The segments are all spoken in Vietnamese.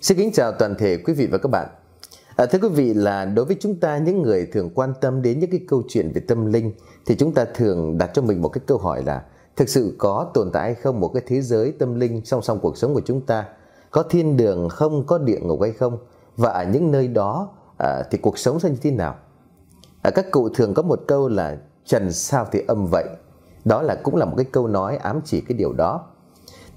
Xin kính chào toàn thể quý vị và các bạn. À, thưa quý vị là đối với chúng ta những người thường quan tâm đến những cái câu chuyện về tâm linh thì chúng ta thường đặt cho mình một cái câu hỏi là thực sự có tồn tại hay không một cái thế giới tâm linh song song cuộc sống của chúng ta có thiên đường không có địa ngục hay không và ở những nơi đó à, thì cuộc sống sẽ như thế nào à, các cụ thường có một câu là trần sao thì âm vậy đó là cũng là một cái câu nói ám chỉ cái điều đó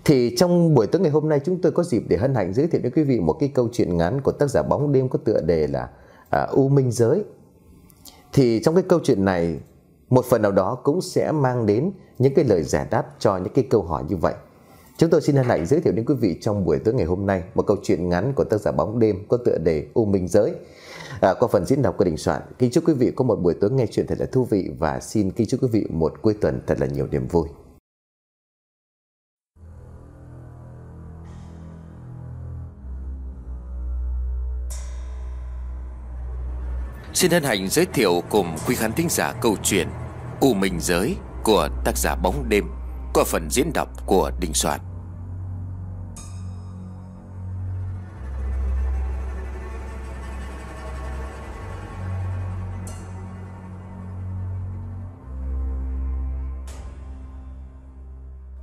thì trong buổi tối ngày hôm nay chúng tôi có dịp để hân hạnh giới thiệu đến quý vị một cái câu chuyện ngắn của tác giả bóng đêm có tựa đề là à, U Minh Giới. Thì trong cái câu chuyện này một phần nào đó cũng sẽ mang đến những cái lời giải đáp cho những cái câu hỏi như vậy. Chúng tôi xin hân hạnh giới thiệu đến quý vị trong buổi tối ngày hôm nay một câu chuyện ngắn của tác giả bóng đêm có tựa đề U Minh Giới à, qua phần diễn đọc của Đình Soạn. Kính chúc quý vị có một buổi tối nghe chuyện thật là thú vị và xin kính chúc quý vị một cuối tuần thật là nhiều niềm vui. Xin hân hạnh giới thiệu cùng quý khán thính giả câu chuyện U Minh Giới của tác giả Bóng Đêm Qua phần diễn đọc của Đình Soạn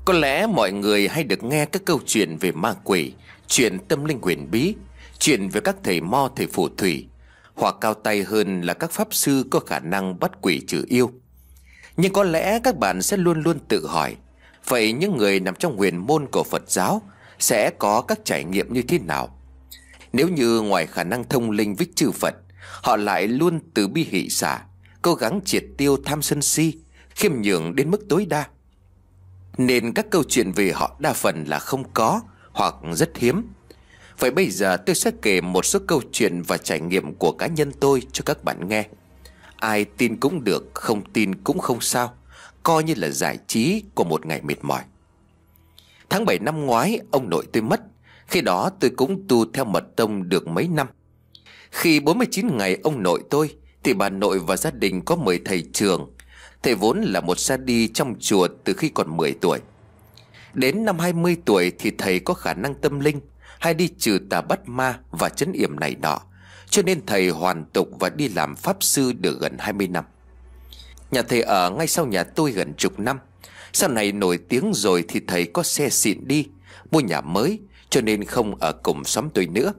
Có lẽ mọi người hay được nghe các câu chuyện về ma quỷ, chuyện tâm linh quyền bí, chuyện về các thầy mo thầy phù thủy hoặc cao tay hơn là các pháp sư có khả năng bắt quỷ trừ yêu. Nhưng có lẽ các bạn sẽ luôn luôn tự hỏi, vậy những người nằm trong huyền môn của Phật giáo sẽ có các trải nghiệm như thế nào? Nếu như ngoài khả năng thông linh với chư Phật, họ lại luôn từ bi hỷ xả, cố gắng triệt tiêu tham sân si, khiêm nhường đến mức tối đa. Nên các câu chuyện về họ đa phần là không có hoặc rất hiếm. Vậy bây giờ tôi sẽ kể một số câu chuyện và trải nghiệm của cá nhân tôi cho các bạn nghe Ai tin cũng được, không tin cũng không sao Coi như là giải trí của một ngày mệt mỏi Tháng 7 năm ngoái, ông nội tôi mất Khi đó tôi cũng tu theo mật tông được mấy năm Khi 49 ngày ông nội tôi Thì bà nội và gia đình có mời thầy trường Thầy vốn là một xa đi trong chùa từ khi còn 10 tuổi Đến năm 20 tuổi thì thầy có khả năng tâm linh hay đi trừ tà bắt ma và chấn yểm này nọ Cho nên thầy hoàn tục và đi làm pháp sư được gần 20 năm Nhà thầy ở ngay sau nhà tôi gần chục năm Sau này nổi tiếng rồi thì thầy có xe xịn đi Mua nhà mới cho nên không ở cùng xóm tôi nữa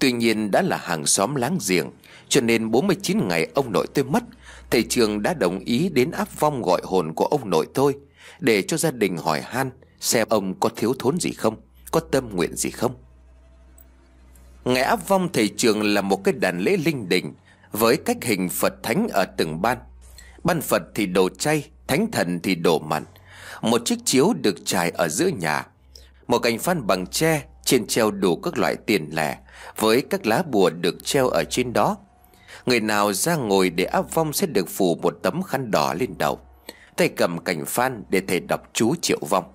Tuy nhiên đã là hàng xóm láng giềng Cho nên 49 ngày ông nội tôi mất Thầy trường đã đồng ý đến áp vong gọi hồn của ông nội tôi Để cho gia đình hỏi han Xem ông có thiếu thốn gì không có tâm nguyện gì không Ngày áp vong thầy trường là một cái đàn lễ linh đình Với cách hình Phật Thánh ở từng ban Ban Phật thì đổ chay Thánh thần thì đổ mặn Một chiếc chiếu được trải ở giữa nhà Một cành phan bằng tre Trên treo đủ các loại tiền lẻ Với các lá bùa được treo ở trên đó Người nào ra ngồi để áp vong sẽ được phủ một tấm khăn đỏ lên đầu Tay cầm cành phan để thầy đọc chú triệu vong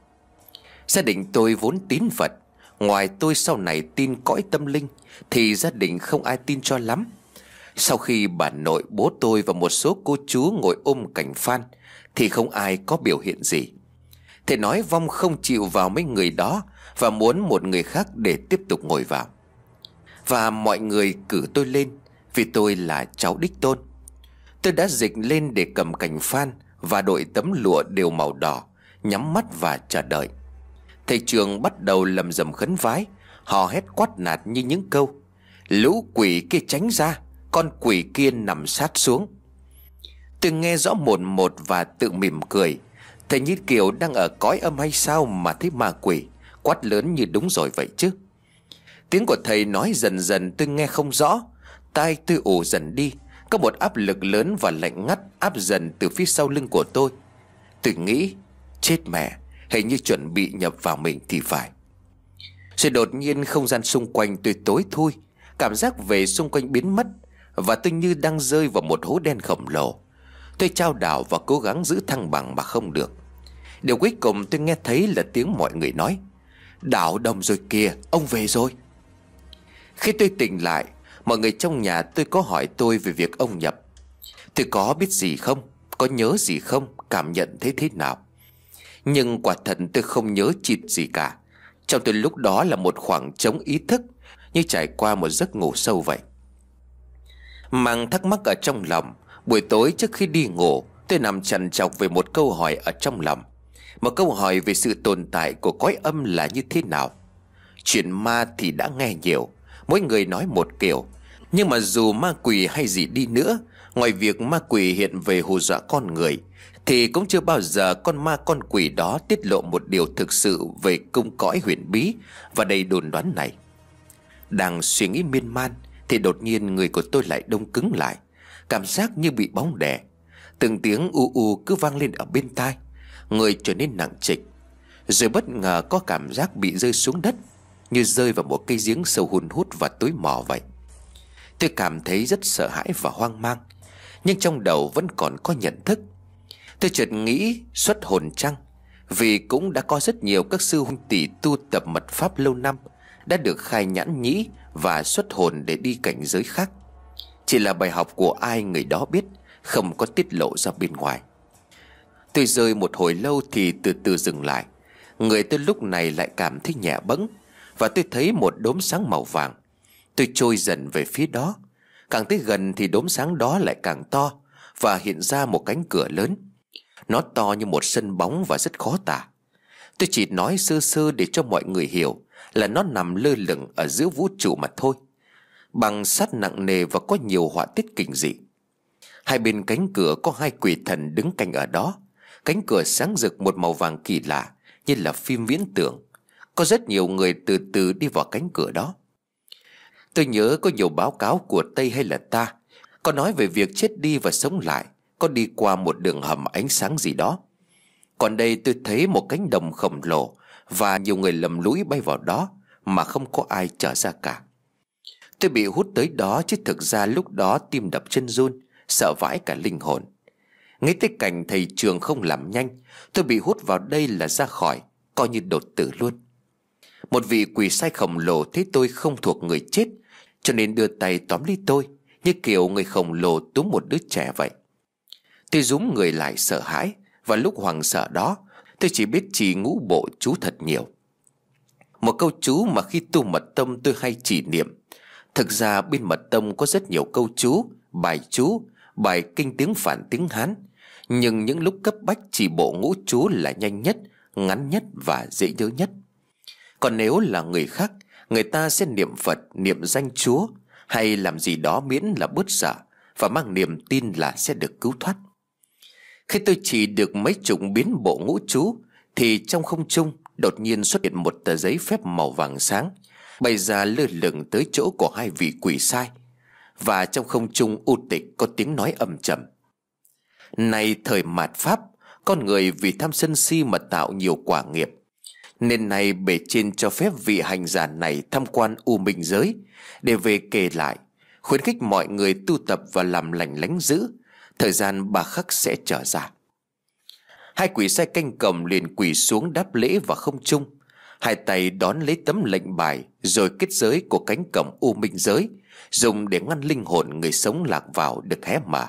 Gia đình tôi vốn tín Phật Ngoài tôi sau này tin cõi tâm linh Thì gia đình không ai tin cho lắm Sau khi bà nội bố tôi và một số cô chú ngồi ôm cảnh phan Thì không ai có biểu hiện gì Thầy nói vong không chịu vào mấy người đó Và muốn một người khác để tiếp tục ngồi vào Và mọi người cử tôi lên Vì tôi là cháu đích tôn Tôi đã dịch lên để cầm cành phan Và đội tấm lụa đều màu đỏ Nhắm mắt và chờ đợi Thầy trường bắt đầu lầm rầm khấn vái Hò hét quát nạt như những câu Lũ quỷ kia tránh ra Con quỷ kia nằm sát xuống Tôi nghe rõ một một và tự mỉm cười Thầy như Kiều đang ở cõi âm hay sao mà thấy ma quỷ Quát lớn như đúng rồi vậy chứ Tiếng của thầy nói dần dần tôi nghe không rõ Tai tôi ủ dần đi Có một áp lực lớn và lạnh ngắt áp dần từ phía sau lưng của tôi Tôi nghĩ Chết mẹ Hình như chuẩn bị nhập vào mình thì phải Rồi đột nhiên không gian xung quanh tôi tối thui Cảm giác về xung quanh biến mất Và tôi như đang rơi vào một hố đen khổng lồ Tôi trao đảo và cố gắng giữ thăng bằng mà không được Điều cuối cùng tôi nghe thấy là tiếng mọi người nói Đảo đồng rồi kìa, ông về rồi Khi tôi tỉnh lại Mọi người trong nhà tôi có hỏi tôi về việc ông nhập Tôi có biết gì không? Có nhớ gì không? Cảm nhận thấy thế nào? Nhưng quả thật tôi không nhớ chịt gì cả Trong tôi lúc đó là một khoảng trống ý thức Như trải qua một giấc ngủ sâu vậy Mang thắc mắc ở trong lòng Buổi tối trước khi đi ngủ Tôi nằm trằn trọc về một câu hỏi ở trong lòng Một câu hỏi về sự tồn tại của cõi âm là như thế nào Chuyện ma thì đã nghe nhiều Mỗi người nói một kiểu Nhưng mà dù ma quỷ hay gì đi nữa Ngoài việc ma quỷ hiện về hù dọa con người thì cũng chưa bao giờ con ma con quỷ đó tiết lộ một điều thực sự về cung cõi huyền bí và đầy đồn đoán này. Đang suy nghĩ miên man thì đột nhiên người của tôi lại đông cứng lại, cảm giác như bị bóng đè. Từng tiếng u u cứ vang lên ở bên tai, người trở nên nặng trịch. Rồi bất ngờ có cảm giác bị rơi xuống đất, như rơi vào một cây giếng sâu hùn hút và tối mò vậy. Tôi cảm thấy rất sợ hãi và hoang mang, nhưng trong đầu vẫn còn có nhận thức Tôi chợt nghĩ xuất hồn chăng Vì cũng đã có rất nhiều các sư huynh tỷ tu tập mật pháp lâu năm Đã được khai nhãn nhĩ và xuất hồn để đi cảnh giới khác Chỉ là bài học của ai người đó biết Không có tiết lộ ra bên ngoài Tôi rơi một hồi lâu thì từ từ dừng lại Người tôi lúc này lại cảm thấy nhẹ bẫng Và tôi thấy một đốm sáng màu vàng Tôi trôi dần về phía đó Càng tới gần thì đốm sáng đó lại càng to Và hiện ra một cánh cửa lớn nó to như một sân bóng và rất khó tả Tôi chỉ nói sơ sơ để cho mọi người hiểu Là nó nằm lơ lửng ở giữa vũ trụ mà thôi Bằng sắt nặng nề và có nhiều họa tiết kinh dị Hai bên cánh cửa có hai quỷ thần đứng canh ở đó Cánh cửa sáng rực một màu vàng kỳ lạ Như là phim viễn tưởng Có rất nhiều người từ từ đi vào cánh cửa đó Tôi nhớ có nhiều báo cáo của Tây hay là ta Có nói về việc chết đi và sống lại có đi qua một đường hầm ánh sáng gì đó còn đây tôi thấy một cánh đồng khổng lồ và nhiều người lầm lũi bay vào đó mà không có ai trở ra cả tôi bị hút tới đó chứ thực ra lúc đó tim đập chân run sợ vãi cả linh hồn nghĩ tới cảnh thầy trường không làm nhanh tôi bị hút vào đây là ra khỏi coi như đột tử luôn một vị quỷ sai khổng lồ thấy tôi không thuộc người chết cho nên đưa tay tóm lấy tôi như kiểu người khổng lồ túm một đứa trẻ vậy Tôi rúm người lại sợ hãi Và lúc hoàng sợ đó Tôi chỉ biết chỉ ngũ bộ chú thật nhiều Một câu chú mà khi tu mật tâm tôi hay chỉ niệm Thực ra bên mật tâm có rất nhiều câu chú Bài chú Bài kinh tiếng phản tiếng Hán Nhưng những lúc cấp bách chỉ bộ ngũ chú là nhanh nhất Ngắn nhất và dễ nhớ nhất Còn nếu là người khác Người ta sẽ niệm Phật, niệm danh Chúa Hay làm gì đó miễn là bớt sợ Và mang niềm tin là sẽ được cứu thoát khi tôi chỉ được mấy chục biến bộ ngũ chú Thì trong không trung đột nhiên xuất hiện một tờ giấy phép màu vàng sáng bày ra lơ lửng tới chỗ của hai vị quỷ sai Và trong không trung u tịch có tiếng nói ầm trầm Này thời mạt Pháp Con người vì tham sân si mà tạo nhiều quả nghiệp Nên nay bề trên cho phép vị hành giả này tham quan u minh giới Để về kể lại Khuyến khích mọi người tu tập và làm lành lánh giữ Thời gian bà khắc sẽ trở ra Hai quỷ sai canh cầm liền quỳ xuống đáp lễ và không chung Hai tay đón lấy tấm lệnh bài Rồi kết giới của cánh cổng u minh giới Dùng để ngăn linh hồn người sống lạc vào được hé mở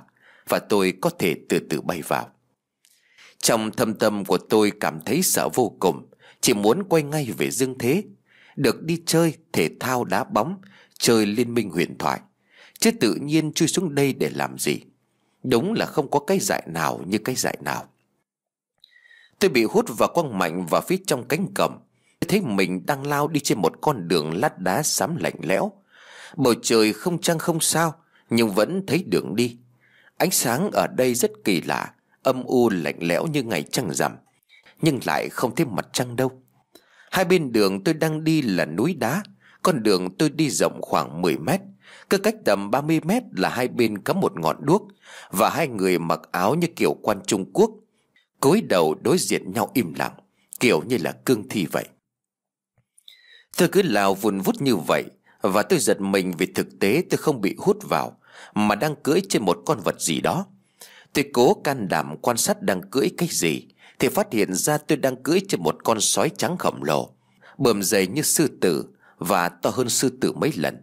Và tôi có thể từ từ bay vào Trong thâm tâm của tôi cảm thấy sợ vô cùng Chỉ muốn quay ngay về dương thế Được đi chơi thể thao đá bóng Chơi liên minh huyền thoại Chứ tự nhiên chui xuống đây để làm gì Đúng là không có cái dại nào như cái dại nào Tôi bị hút vào quang mạnh và phía trong cánh cổng Thấy mình đang lao đi trên một con đường lát đá xám lạnh lẽo Bầu trời không trăng không sao Nhưng vẫn thấy đường đi Ánh sáng ở đây rất kỳ lạ Âm u lạnh lẽo như ngày trăng rằm Nhưng lại không thấy mặt trăng đâu Hai bên đường tôi đang đi là núi đá Con đường tôi đi rộng khoảng 10 mét cứ cách tầm 30 mét là hai bên cắm một ngọn đuốc Và hai người mặc áo như kiểu quan Trung Quốc cúi đầu đối diện nhau im lặng Kiểu như là cương thi vậy Tôi cứ lao vun vút như vậy Và tôi giật mình vì thực tế tôi không bị hút vào Mà đang cưỡi trên một con vật gì đó Tôi cố can đảm quan sát đang cưỡi cái gì Thì phát hiện ra tôi đang cưỡi trên một con sói trắng khổng lồ Bờm dày như sư tử Và to hơn sư tử mấy lần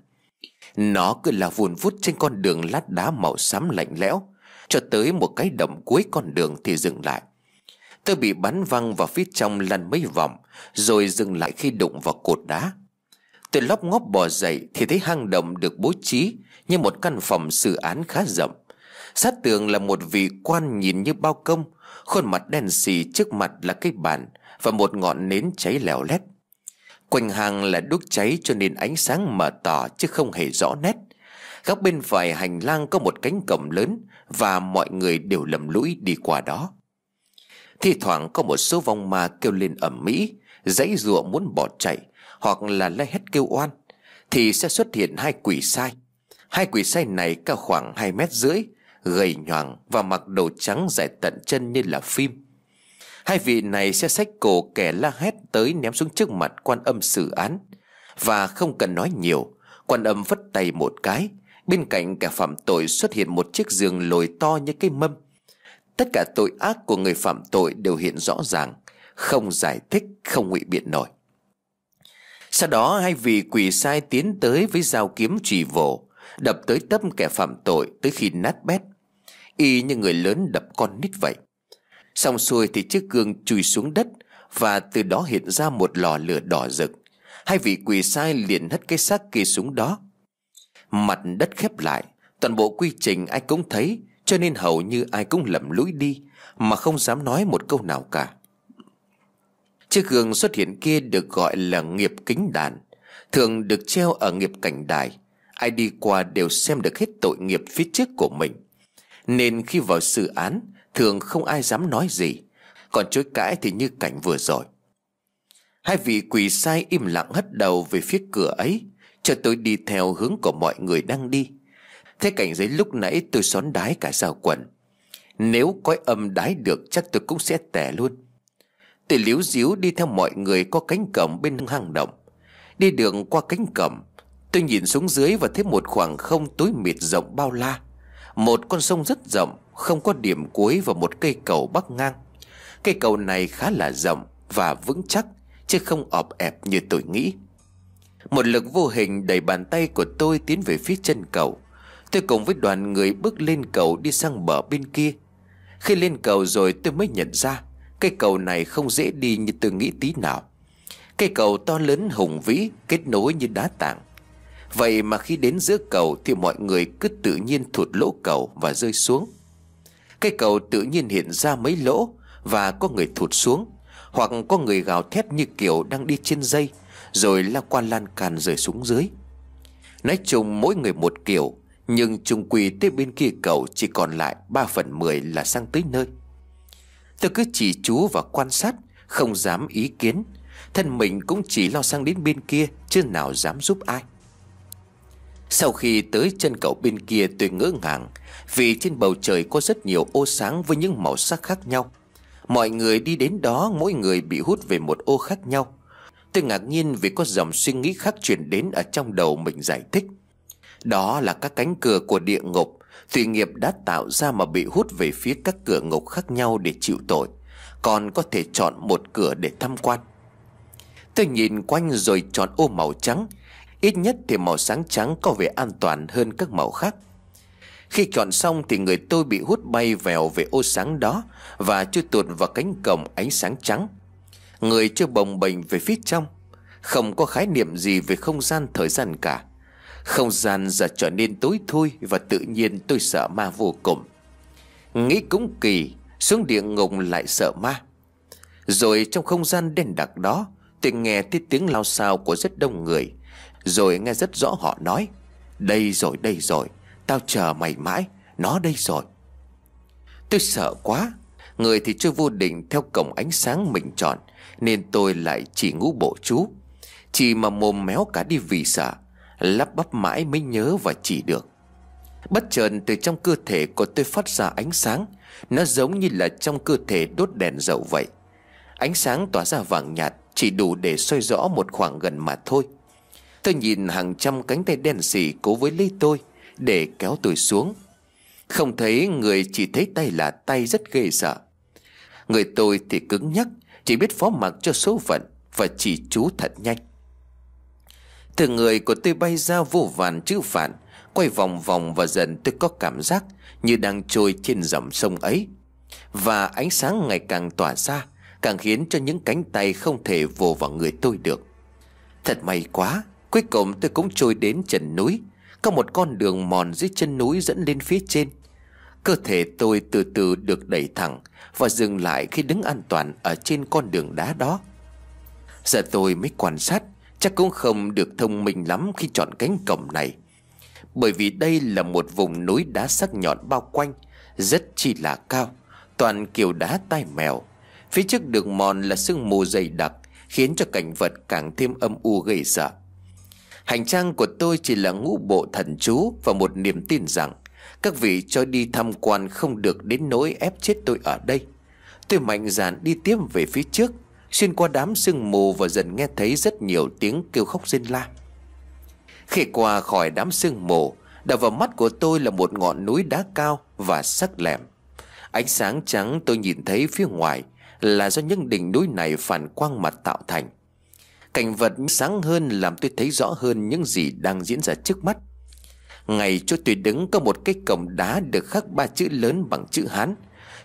nó cứ là vùn vút trên con đường lát đá màu xám lạnh lẽo Cho tới một cái động cuối con đường thì dừng lại Tôi bị bắn văng vào phía trong lăn mấy vòng Rồi dừng lại khi đụng vào cột đá Tôi lóc ngóp bò dậy thì thấy hang động được bố trí Như một căn phòng xử án khá rộng Sát tường là một vị quan nhìn như bao công Khuôn mặt đen xì trước mặt là cây bàn Và một ngọn nến cháy lèo lét Quanh hàng là đuốc cháy cho nên ánh sáng mờ tỏ chứ không hề rõ nét Góc bên phải hành lang có một cánh cổng lớn Và mọi người đều lầm lũi đi qua đó Thì thoảng có một số vong ma kêu lên ẩm mỹ Dãy rùa muốn bỏ chạy Hoặc là la hét kêu oan Thì sẽ xuất hiện hai quỷ sai Hai quỷ sai này cao khoảng 2 mét rưỡi Gầy nhoàng và mặc đồ trắng dài tận chân như là phim Hai vị này sẽ xách cổ kẻ la hét tới ném xuống trước mặt quan âm xử án Và không cần nói nhiều Quan âm vất tay một cái Bên cạnh kẻ phạm tội xuất hiện một chiếc giường lồi to như cái mâm Tất cả tội ác của người phạm tội đều hiện rõ ràng Không giải thích, không ngụy biện nổi Sau đó hai vị quỷ sai tiến tới với dao kiếm trì vồ Đập tới tấp kẻ phạm tội tới khi nát bét Y như người lớn đập con nít vậy Xong xuôi thì chiếc gương chui xuống đất Và từ đó hiện ra một lò lửa đỏ rực Hai vị quỳ sai liền hất cái xác kia xuống đó Mặt đất khép lại Toàn bộ quy trình ai cũng thấy Cho nên hầu như ai cũng lầm lũi đi Mà không dám nói một câu nào cả Chiếc gương xuất hiện kia được gọi là nghiệp kính đàn Thường được treo ở nghiệp cảnh đài Ai đi qua đều xem được hết tội nghiệp phía trước của mình Nên khi vào xử án thường không ai dám nói gì Còn chối cãi thì như cảnh vừa rồi Hai vị quỳ sai im lặng hất đầu về phía cửa ấy Cho tôi đi theo hướng của mọi người đang đi Thế cảnh giấy lúc nãy tôi xón đái cả dao quần Nếu có âm đái được chắc tôi cũng sẽ tè luôn Tôi liếu díu đi theo mọi người qua cánh cổng bên hang động Đi đường qua cánh cổng Tôi nhìn xuống dưới và thấy một khoảng không tối mịt rộng bao la một con sông rất rộng Không có điểm cuối và một cây cầu bắc ngang Cây cầu này khá là rộng Và vững chắc Chứ không ọp ẹp như tôi nghĩ Một lực vô hình đẩy bàn tay của tôi Tiến về phía chân cầu Tôi cùng với đoàn người bước lên cầu Đi sang bờ bên kia Khi lên cầu rồi tôi mới nhận ra Cây cầu này không dễ đi như tôi nghĩ tí nào Cây cầu to lớn hùng vĩ Kết nối như đá tảng Vậy mà khi đến giữa cầu thì mọi người cứ tự nhiên thụt lỗ cầu và rơi xuống Cái cầu tự nhiên hiện ra mấy lỗ và có người thụt xuống Hoặc có người gào thét như kiểu đang đi trên dây Rồi lao qua lan càn rơi xuống dưới Nói chung mỗi người một kiểu Nhưng chung quỳ tới bên kia cầu chỉ còn lại 3 phần 10 là sang tới nơi Tôi cứ chỉ chú và quan sát Không dám ý kiến Thân mình cũng chỉ lo sang đến bên kia Chứ nào dám giúp ai sau khi tới chân cầu bên kia tôi ngỡ ngàng Vì trên bầu trời có rất nhiều ô sáng với những màu sắc khác nhau Mọi người đi đến đó mỗi người bị hút về một ô khác nhau Tôi ngạc nhiên vì có dòng suy nghĩ khác chuyển đến ở trong đầu mình giải thích Đó là các cánh cửa của địa ngục Tùy nghiệp đã tạo ra mà bị hút về phía các cửa ngục khác nhau để chịu tội Còn có thể chọn một cửa để tham quan Tôi nhìn quanh rồi chọn ô màu trắng Ít nhất thì màu sáng trắng có vẻ an toàn hơn các màu khác Khi chọn xong thì người tôi bị hút bay vèo về ô sáng đó Và chưa tuột vào cánh cổng ánh sáng trắng Người chưa bồng bềnh về phía trong Không có khái niệm gì về không gian thời gian cả Không gian giờ trở nên tối thui Và tự nhiên tôi sợ ma vô cùng Nghĩ cũng kỳ Xuống địa ngục lại sợ ma Rồi trong không gian đen đặc đó Tôi nghe thấy tiếng lao xao của rất đông người rồi nghe rất rõ họ nói Đây rồi đây rồi Tao chờ mày mãi Nó đây rồi Tôi sợ quá Người thì chưa vô định theo cổng ánh sáng mình chọn Nên tôi lại chỉ ngũ bộ chú Chỉ mà mồm méo cả đi vì sợ Lắp bắp mãi mới nhớ và chỉ được Bất chợt từ trong cơ thể của tôi phát ra ánh sáng Nó giống như là trong cơ thể đốt đèn dầu vậy Ánh sáng tỏa ra vàng nhạt Chỉ đủ để soi rõ một khoảng gần mà thôi Tôi nhìn hàng trăm cánh tay đen sì cố với lấy tôi Để kéo tôi xuống Không thấy người chỉ thấy tay là tay rất ghê sợ Người tôi thì cứng nhắc Chỉ biết phó mặc cho số phận Và chỉ chú thật nhanh Từ người của tôi bay ra vô vàn chữ phản Quay vòng vòng và dần tôi có cảm giác Như đang trôi trên dòng sông ấy Và ánh sáng ngày càng tỏa ra Càng khiến cho những cánh tay không thể vồ vào người tôi được Thật may quá Cuối cùng tôi cũng trôi đến trần núi Có một con đường mòn dưới chân núi dẫn lên phía trên Cơ thể tôi từ từ được đẩy thẳng Và dừng lại khi đứng an toàn ở trên con đường đá đó Giờ tôi mới quan sát Chắc cũng không được thông minh lắm khi chọn cánh cổng này Bởi vì đây là một vùng núi đá sắc nhọn bao quanh Rất chi là cao Toàn kiểu đá tai mèo Phía trước đường mòn là sương mù dày đặc Khiến cho cảnh vật càng thêm âm u gây sợ Hành trang của tôi chỉ là ngũ bộ thần chú và một niềm tin rằng các vị cho đi tham quan không được đến nỗi ép chết tôi ở đây. Tôi mạnh dạn đi tiếp về phía trước, xuyên qua đám sương mù và dần nghe thấy rất nhiều tiếng kêu khóc rên la. Khi qua khỏi đám sương mù, đập vào mắt của tôi là một ngọn núi đá cao và sắc lẹm. Ánh sáng trắng tôi nhìn thấy phía ngoài là do những đỉnh núi này phản quang mặt tạo thành. Cảnh vật sáng hơn làm tôi thấy rõ hơn những gì đang diễn ra trước mắt Ngày chỗ tôi đứng có một cái cổng đá được khắc ba chữ lớn bằng chữ Hán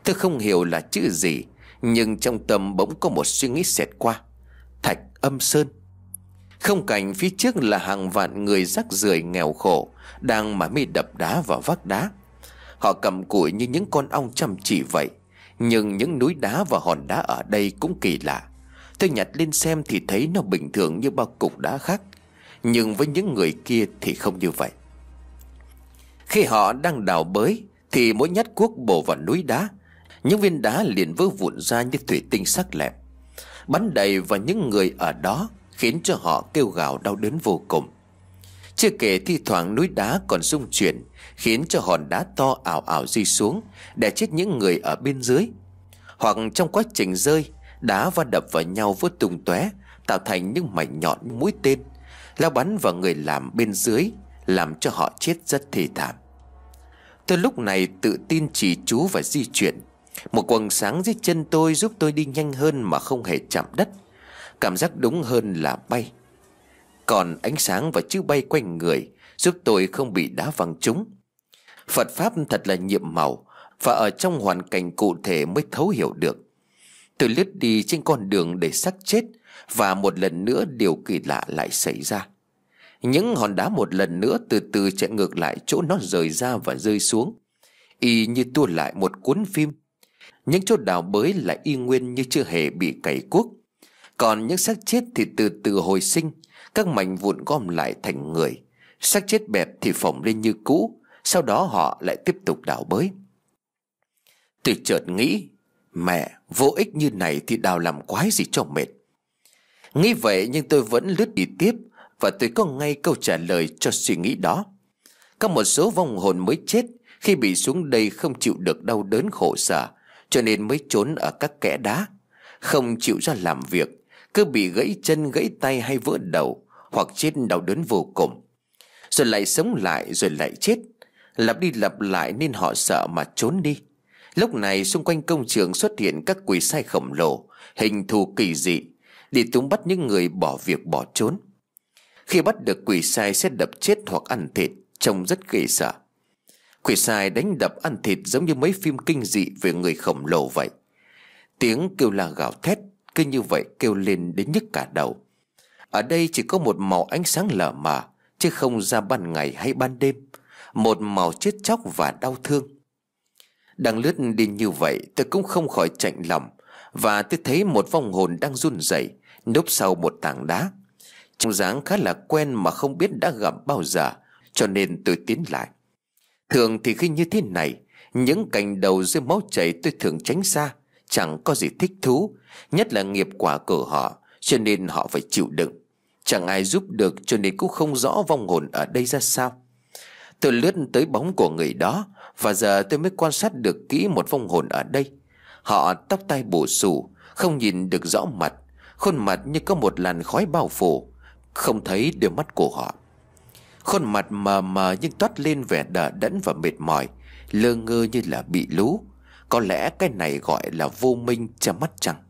Tôi không hiểu là chữ gì Nhưng trong tâm bỗng có một suy nghĩ xẹt qua Thạch âm sơn Không cảnh phía trước là hàng vạn người rắc rưởi nghèo khổ Đang mà mê đập đá và vác đá Họ cầm củi như những con ong chăm chỉ vậy Nhưng những núi đá và hòn đá ở đây cũng kỳ lạ Tôi nhặt lên xem thì thấy nó bình thường như bao cục đá khác Nhưng với những người kia thì không như vậy Khi họ đang đào bới Thì mỗi nhát cuốc bổ vào núi đá Những viên đá liền vỡ vụn ra như thủy tinh sắc lẹp Bắn đầy vào những người ở đó Khiến cho họ kêu gào đau đớn vô cùng Chưa kể thi thoảng núi đá còn rung chuyển Khiến cho hòn đá to ảo ảo di xuống Để chết những người ở bên dưới Hoặc trong quá trình rơi Đá va đập vào nhau vút tung tóe Tạo thành những mảnh nhọn mũi tên Lao bắn vào người làm bên dưới Làm cho họ chết rất thê thảm Tôi lúc này tự tin chỉ chú và di chuyển Một quầng sáng dưới chân tôi giúp tôi đi nhanh hơn mà không hề chạm đất Cảm giác đúng hơn là bay Còn ánh sáng và chữ bay quanh người Giúp tôi không bị đá văng trúng Phật Pháp thật là nhiệm màu Và ở trong hoàn cảnh cụ thể mới thấu hiểu được Tôi lướt đi trên con đường để xác chết Và một lần nữa điều kỳ lạ lại xảy ra Những hòn đá một lần nữa từ từ chạy ngược lại chỗ nó rời ra và rơi xuống Y như tua lại một cuốn phim Những chỗ đào bới lại y nguyên như chưa hề bị cày cuốc Còn những xác chết thì từ từ hồi sinh Các mảnh vụn gom lại thành người xác chết bẹp thì phồng lên như cũ sau đó họ lại tiếp tục đào bới tôi chợt nghĩ Mẹ vô ích như này thì đào làm quái gì cho mệt Nghĩ vậy nhưng tôi vẫn lướt đi tiếp Và tôi có ngay câu trả lời cho suy nghĩ đó Có một số vong hồn mới chết Khi bị xuống đây không chịu được đau đớn khổ sở Cho nên mới trốn ở các kẽ đá Không chịu ra làm việc Cứ bị gãy chân gãy tay hay vỡ đầu Hoặc chết đau đớn vô cùng Rồi lại sống lại rồi lại chết Lặp đi lặp lại nên họ sợ mà trốn đi Lúc này xung quanh công trường xuất hiện các quỷ sai khổng lồ Hình thù kỳ dị Để túng bắt những người bỏ việc bỏ trốn Khi bắt được quỷ sai sẽ đập chết hoặc ăn thịt Trông rất kỳ sợ Quỷ sai đánh đập ăn thịt giống như mấy phim kinh dị về người khổng lồ vậy Tiếng kêu la gào thét Cứ như vậy kêu lên đến nhức cả đầu Ở đây chỉ có một màu ánh sáng lờ mờ Chứ không ra ban ngày hay ban đêm Một màu chết chóc và đau thương đang lướt đi như vậy tôi cũng không khỏi chạnh lòng Và tôi thấy một vong hồn đang run rẩy Núp sau một tảng đá Trông dáng khá là quen mà không biết đã gặp bao giờ Cho nên tôi tiến lại Thường thì khi như thế này Những cành đầu dưới máu chảy tôi thường tránh xa Chẳng có gì thích thú Nhất là nghiệp quả của họ Cho nên họ phải chịu đựng Chẳng ai giúp được cho nên cũng không rõ vong hồn ở đây ra sao Tôi lướt tới bóng của người đó Và giờ tôi mới quan sát được kỹ một vong hồn ở đây Họ tóc tai bù xù Không nhìn được rõ mặt Khuôn mặt như có một làn khói bao phủ Không thấy đôi mắt của họ Khuôn mặt mờ mờ nhưng toát lên vẻ đờ đẫn và mệt mỏi Lơ ngơ như là bị lú Có lẽ cái này gọi là vô minh che mắt chẳng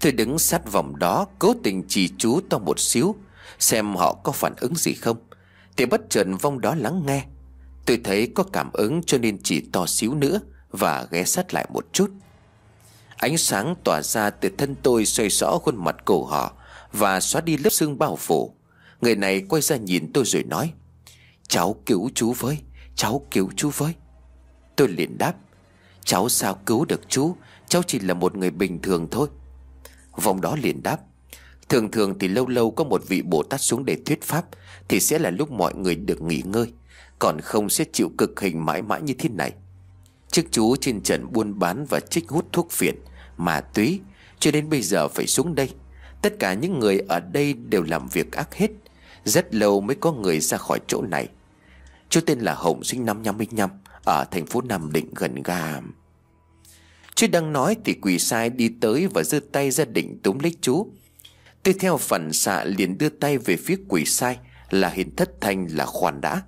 Tôi đứng sát vòng đó Cố tình chỉ chú to một xíu Xem họ có phản ứng gì không thì bất chợt vong đó lắng nghe Tôi thấy có cảm ứng cho nên chỉ to xíu nữa Và ghé sát lại một chút Ánh sáng tỏa ra từ thân tôi xoay rõ khuôn mặt cổ họ Và xóa đi lớp xương bao phủ Người này quay ra nhìn tôi rồi nói Cháu cứu chú với Cháu cứu chú với Tôi liền đáp Cháu sao cứu được chú Cháu chỉ là một người bình thường thôi vong đó liền đáp Thường thường thì lâu lâu có một vị Bồ Tát xuống để thuyết pháp thì sẽ là lúc mọi người được nghỉ ngơi Còn không sẽ chịu cực hình mãi mãi như thế này Chức chú trên trận buôn bán và trích hút thuốc phiện Mà túy Cho đến bây giờ phải xuống đây Tất cả những người ở đây đều làm việc ác hết Rất lâu mới có người ra khỏi chỗ này Chú tên là Hồng sinh năm 55 Ở thành phố Nam Định gần ga Chú đang nói thì quỷ sai đi tới và giơ tay ra định túm lấy chú Tôi theo phản xạ liền đưa tay về phía quỷ sai là hiện thất thanh là khoan đã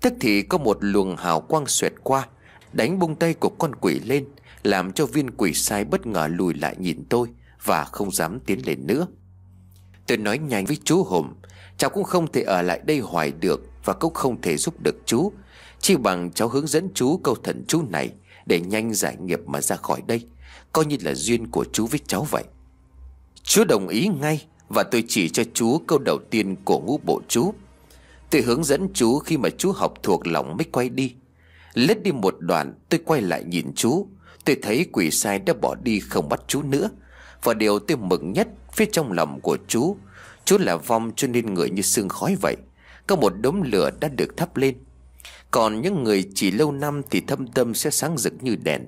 Tức thì có một luồng hào quang xoẹt qua Đánh bung tay của con quỷ lên Làm cho viên quỷ sai bất ngờ lùi lại nhìn tôi Và không dám tiến lên nữa Tôi nói nhanh với chú Hùng Cháu cũng không thể ở lại đây hoài được Và cũng không thể giúp được chú Chỉ bằng cháu hướng dẫn chú câu thần chú này Để nhanh giải nghiệp mà ra khỏi đây Coi như là duyên của chú với cháu vậy Chú đồng ý ngay và tôi chỉ cho chú câu đầu tiên của ngũ bộ chú Tôi hướng dẫn chú khi mà chú học thuộc lòng mới quay đi Lết đi một đoạn tôi quay lại nhìn chú Tôi thấy quỷ sai đã bỏ đi không bắt chú nữa Và điều tôi mừng nhất phía trong lòng của chú Chú là vong cho nên người như sương khói vậy Có một đống lửa đã được thắp lên Còn những người chỉ lâu năm thì thâm tâm sẽ sáng rực như đèn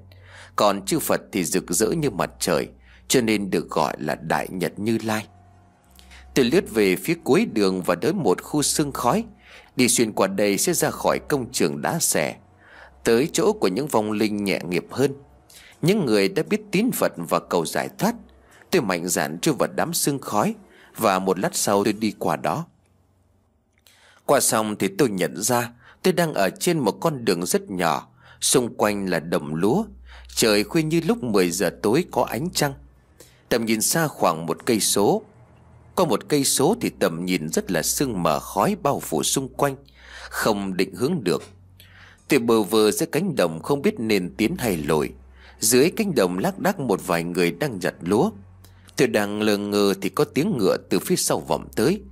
Còn chư Phật thì rực rỡ như mặt trời Cho nên được gọi là Đại Nhật Như Lai Tôi lướt về phía cuối đường và tới một khu sương khói Đi xuyên qua đây sẽ ra khỏi công trường đá xẻ Tới chỗ của những vong linh nhẹ nghiệp hơn Những người đã biết tín Phật và cầu giải thoát Tôi mạnh dạn chui vào đám sương khói Và một lát sau tôi đi qua đó Qua xong thì tôi nhận ra Tôi đang ở trên một con đường rất nhỏ Xung quanh là đồng lúa Trời khuya như lúc 10 giờ tối có ánh trăng Tầm nhìn xa khoảng một cây số qua một cây số thì tầm nhìn rất là sương mờ khói bao phủ xung quanh Không định hướng được Từ bờ vờ giữa cánh đồng không biết nên tiến hay lội Dưới cánh đồng lác đác một vài người đang nhặt lúa Tôi đang lờ ngờ thì có tiếng ngựa từ phía sau vọng tới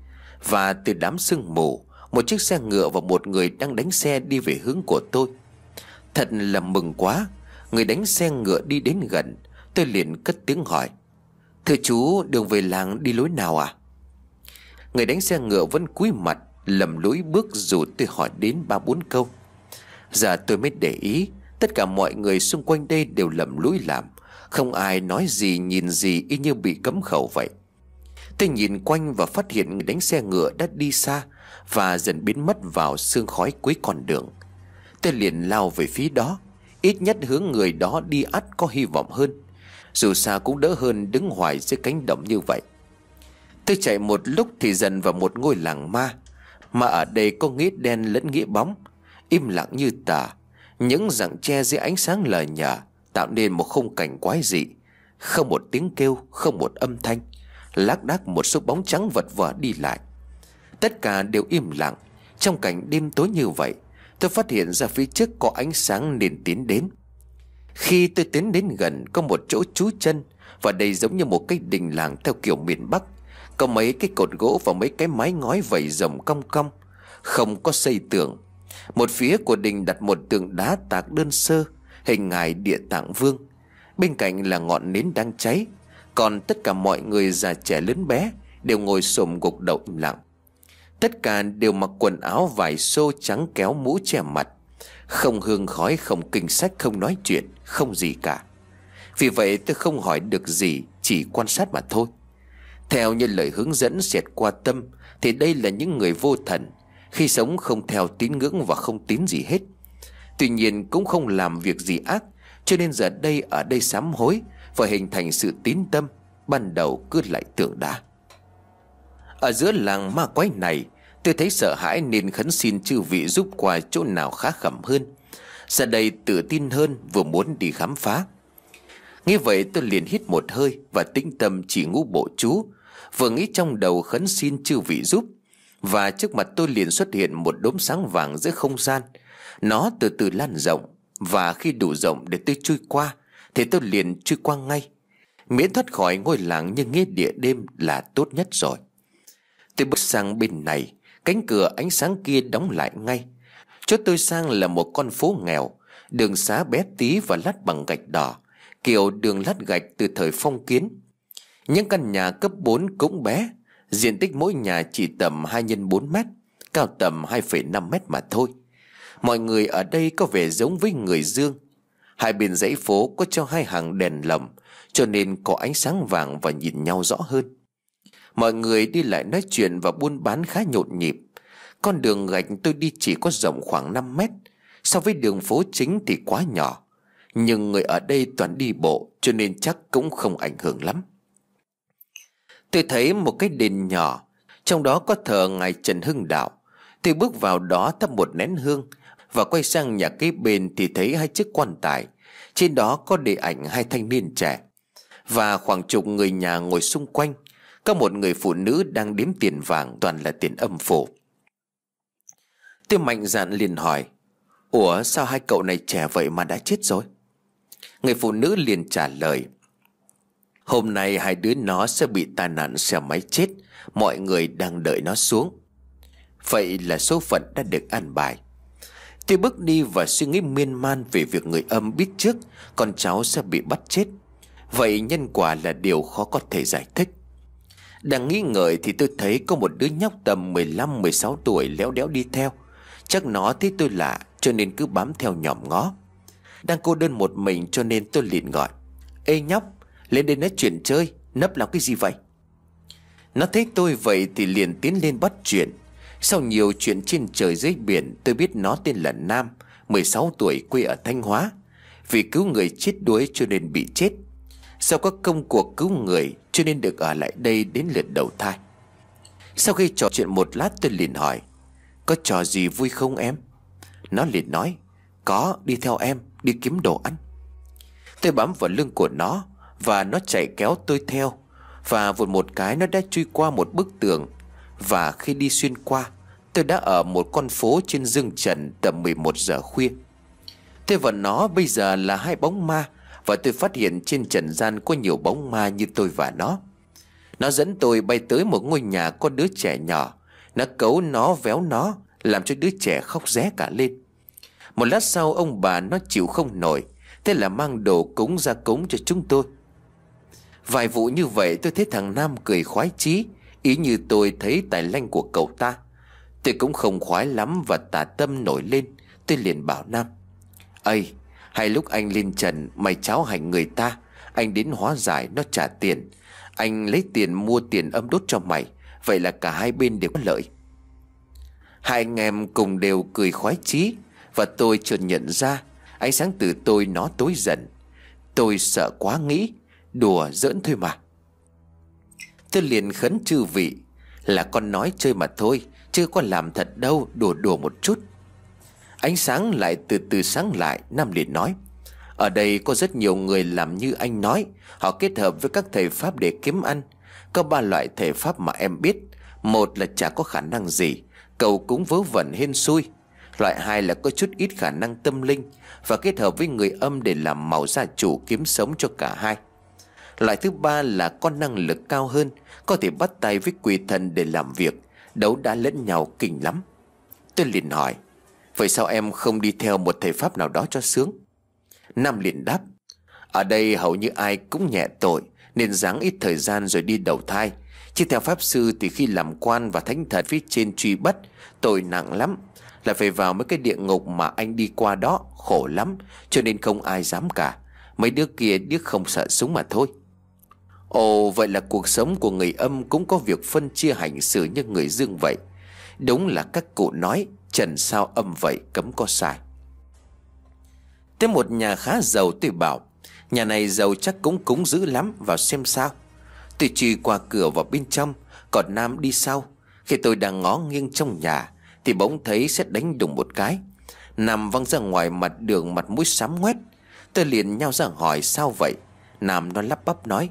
Và từ đám sương mù Một chiếc xe ngựa và một người đang đánh xe đi về hướng của tôi Thật là mừng quá Người đánh xe ngựa đi đến gần Tôi liền cất tiếng hỏi Thưa chú đường về làng đi lối nào à Người đánh xe ngựa vẫn cúi mặt Lầm lối bước dù tôi hỏi đến ba bốn câu Giờ tôi mới để ý Tất cả mọi người xung quanh đây đều lầm lối làm Không ai nói gì nhìn gì y như bị cấm khẩu vậy Tôi nhìn quanh và phát hiện người đánh xe ngựa đã đi xa Và dần biến mất vào sương khói cuối con đường Tôi liền lao về phía đó Ít nhất hướng người đó đi ắt có hy vọng hơn dù sao cũng đỡ hơn đứng hoài dưới cánh đồng như vậy Tôi chạy một lúc thì dần vào một ngôi làng ma Mà ở đây có nghĩa đen lẫn nghĩa bóng Im lặng như tờ Những rặng tre dưới ánh sáng lờ nhờ Tạo nên một khung cảnh quái dị Không một tiếng kêu, không một âm thanh Lác đác một số bóng trắng vật vờ đi lại Tất cả đều im lặng Trong cảnh đêm tối như vậy Tôi phát hiện ra phía trước có ánh sáng nên tiến đến khi tôi tiến đến gần có một chỗ trú chân Và đây giống như một cái đình làng theo kiểu miền Bắc Có mấy cái cột gỗ và mấy cái mái ngói vầy rồng cong cong Không có xây tường Một phía của đình đặt một tượng đá tạc đơn sơ Hình ngài địa tạng vương Bên cạnh là ngọn nến đang cháy Còn tất cả mọi người già trẻ lớn bé Đều ngồi xổm gục đầu im lặng Tất cả đều mặc quần áo vải xô trắng kéo mũ che mặt Không hương khói không kinh sách không nói chuyện không gì cả Vì vậy tôi không hỏi được gì Chỉ quan sát mà thôi Theo như lời hướng dẫn xẹt qua tâm Thì đây là những người vô thần Khi sống không theo tín ngưỡng và không tín gì hết Tuy nhiên cũng không làm việc gì ác Cho nên giờ đây ở đây sám hối Và hình thành sự tín tâm Ban đầu cứ lại tượng đá Ở giữa làng ma quái này Tôi thấy sợ hãi nên khấn xin chư vị giúp qua chỗ nào khá khẩm hơn Giờ đây tự tin hơn vừa muốn đi khám phá Nghĩ vậy tôi liền hít một hơi Và tĩnh tâm chỉ ngũ bộ chú Vừa nghĩ trong đầu khấn xin chư vị giúp Và trước mặt tôi liền xuất hiện một đốm sáng vàng giữa không gian Nó từ từ lan rộng Và khi đủ rộng để tôi chui qua Thì tôi liền chui qua ngay Miễn thoát khỏi ngôi làng như nghĩa địa đêm là tốt nhất rồi Tôi bước sang bên này Cánh cửa ánh sáng kia đóng lại ngay Chỗ tôi sang là một con phố nghèo Đường xá bé tí và lát bằng gạch đỏ Kiểu đường lát gạch từ thời phong kiến Những căn nhà cấp 4 cũng bé Diện tích mỗi nhà chỉ tầm 2 x 4 mét Cao tầm 2,5 mét mà thôi Mọi người ở đây có vẻ giống với người Dương Hai bên dãy phố có cho hai hàng đèn lồng Cho nên có ánh sáng vàng và nhìn nhau rõ hơn Mọi người đi lại nói chuyện và buôn bán khá nhộn nhịp con đường gạch tôi đi chỉ có rộng khoảng 5 mét So với đường phố chính thì quá nhỏ Nhưng người ở đây toàn đi bộ Cho nên chắc cũng không ảnh hưởng lắm Tôi thấy một cái đền nhỏ Trong đó có thờ ngài Trần Hưng Đạo Tôi bước vào đó thắp một nén hương Và quay sang nhà kế bên thì thấy hai chiếc quan tài Trên đó có đề ảnh hai thanh niên trẻ Và khoảng chục người nhà ngồi xung quanh Có một người phụ nữ đang đếm tiền vàng toàn là tiền âm phổ Tôi mạnh dạn liền hỏi Ủa sao hai cậu này trẻ vậy mà đã chết rồi Người phụ nữ liền trả lời Hôm nay hai đứa nó sẽ bị tai nạn xe máy chết Mọi người đang đợi nó xuống Vậy là số phận đã được an bài Tôi bước đi và suy nghĩ miên man về việc người âm biết trước Con cháu sẽ bị bắt chết Vậy nhân quả là điều khó có thể giải thích Đang nghĩ ngợi thì tôi thấy có một đứa nhóc tầm 15-16 tuổi léo đéo đi theo Chắc nó thấy tôi lạ cho nên cứ bám theo nhòm ngó Đang cô đơn một mình cho nên tôi liền gọi Ê nhóc Lên đây nói chuyện chơi Nấp làm cái gì vậy Nó thấy tôi vậy thì liền tiến lên bắt chuyện Sau nhiều chuyện trên trời dưới biển Tôi biết nó tên là Nam 16 tuổi quê ở Thanh Hóa Vì cứu người chết đuối cho nên bị chết Sau các công cuộc cứu người Cho nên được ở lại đây đến lượt đầu thai Sau khi trò chuyện một lát tôi liền hỏi có trò gì vui không em Nó liền nói Có đi theo em đi kiếm đồ ăn Tôi bám vào lưng của nó Và nó chạy kéo tôi theo Và vụt một cái nó đã chui qua một bức tường Và khi đi xuyên qua Tôi đã ở một con phố trên rừng trần tầm 11 giờ khuya Tôi và nó bây giờ là hai bóng ma Và tôi phát hiện trên trần gian có nhiều bóng ma như tôi và nó Nó dẫn tôi bay tới một ngôi nhà có đứa trẻ nhỏ nó cấu nó véo nó Làm cho đứa trẻ khóc ré cả lên Một lát sau ông bà nó chịu không nổi Thế là mang đồ cúng ra cúng cho chúng tôi Vài vụ như vậy tôi thấy thằng Nam cười khoái chí Ý như tôi thấy tài lanh của cậu ta Tôi cũng không khoái lắm và tà tâm nổi lên Tôi liền bảo Nam Ây hay lúc anh lên trần mày cháo hành người ta Anh đến hóa giải nó trả tiền Anh lấy tiền mua tiền âm đốt cho mày Vậy là cả hai bên đều có lợi Hai anh em cùng đều cười khoái chí Và tôi chợt nhận ra Ánh sáng từ tôi nó tối dần Tôi sợ quá nghĩ Đùa giỡn thôi mà Tôi liền khấn chư vị Là con nói chơi mà thôi chưa có làm thật đâu đùa đùa một chút Ánh sáng lại từ từ sáng lại Nam liền nói Ở đây có rất nhiều người làm như anh nói Họ kết hợp với các thầy Pháp để kiếm ăn có ba loại thể pháp mà em biết Một là chả có khả năng gì Cầu cũng vớ vẩn hên xui Loại hai là có chút ít khả năng tâm linh Và kết hợp với người âm để làm màu gia chủ kiếm sống cho cả hai Loại thứ ba là có năng lực cao hơn Có thể bắt tay với quỷ thần để làm việc Đấu đá lẫn nhau kinh lắm Tôi liền hỏi Vậy sao em không đi theo một thầy pháp nào đó cho sướng Nam liền đáp Ở đây hầu như ai cũng nhẹ tội nên ráng ít thời gian rồi đi đầu thai Chứ theo Pháp Sư thì khi làm quan và thánh thật phía trên truy bắt Tội nặng lắm Là phải vào mấy cái địa ngục mà anh đi qua đó Khổ lắm Cho nên không ai dám cả Mấy đứa kia điếc không sợ súng mà thôi Ồ vậy là cuộc sống của người âm Cũng có việc phân chia hành xử như người dương vậy Đúng là các cụ nói Trần sao âm vậy cấm có sai Tới một nhà khá giàu tôi bảo Nhà này giàu chắc cũng cúng dữ lắm Vào xem sao Tôi chỉ qua cửa vào bên trong Còn Nam đi sau Khi tôi đang ngó nghiêng trong nhà Thì bỗng thấy xét đánh đùng một cái Nam văng ra ngoài mặt đường mặt mũi sám ngoét Tôi liền nhau ra hỏi sao vậy Nam nó lắp bắp nói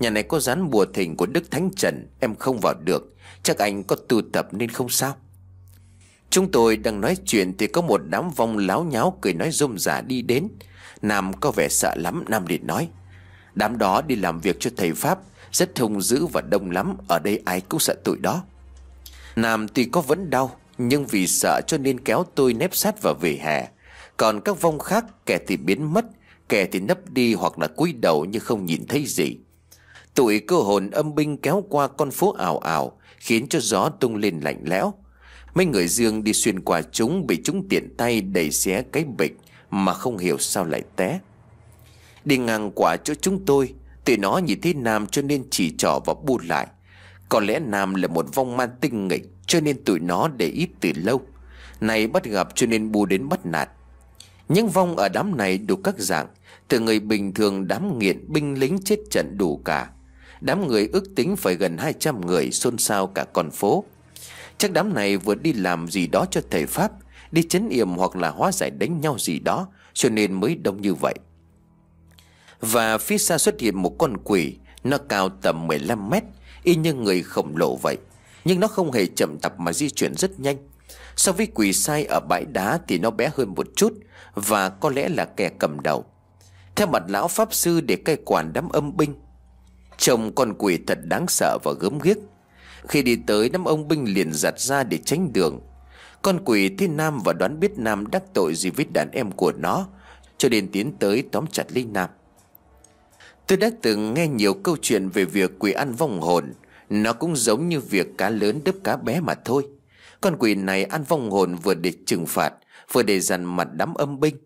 Nhà này có dán bùa thỉnh của Đức Thánh Trần Em không vào được Chắc anh có tu tập nên không sao Chúng tôi đang nói chuyện Thì có một đám vong láo nháo Cười nói rôm rả đi đến Nam có vẻ sợ lắm Nam liền nói Đám đó đi làm việc cho thầy Pháp Rất thông dữ và đông lắm Ở đây ai cũng sợ tụi đó Nam tuy có vẫn đau Nhưng vì sợ cho nên kéo tôi nếp sát vào về hè Còn các vong khác kẻ thì biến mất Kẻ thì nấp đi hoặc là cúi đầu như không nhìn thấy gì Tụi cơ hồn âm binh kéo qua con phố ảo ảo Khiến cho gió tung lên lạnh lẽo Mấy người dương đi xuyên qua chúng Bị chúng tiện tay đẩy xé cái bịch mà không hiểu sao lại té Đi ngang qua chỗ chúng tôi Tụi nó nhìn thấy Nam cho nên chỉ trỏ và bu lại Có lẽ Nam là một vong man tinh nghịch Cho nên tụi nó để ý từ lâu Này bắt gặp cho nên bu đến bắt nạt Những vong ở đám này đủ các dạng Từ người bình thường đám nghiện binh lính chết trận đủ cả Đám người ước tính phải gần hai trăm người xôn xao cả con phố Chắc đám này vừa đi làm gì đó cho thầy Pháp đi chấn yểm hoặc là hóa giải đánh nhau gì đó cho nên mới đông như vậy. Và phía xa xuất hiện một con quỷ, nó cao tầm 15 mét, y như người khổng lồ vậy. Nhưng nó không hề chậm tập mà di chuyển rất nhanh. So với quỷ sai ở bãi đá thì nó bé hơn một chút và có lẽ là kẻ cầm đầu. Theo mặt lão pháp sư để cai quản đám âm binh. Trông con quỷ thật đáng sợ và gớm ghiếc. Khi đi tới đám ông binh liền giặt ra để tránh đường con quỷ thiên Nam và đoán biết Nam đắc tội gì với đàn em của nó Cho nên tiến tới tóm chặt Linh Nam Tôi đã từng nghe nhiều câu chuyện về việc quỷ ăn vong hồn Nó cũng giống như việc cá lớn đớp cá bé mà thôi Con quỷ này ăn vong hồn vừa để trừng phạt Vừa để dằn mặt đám âm binh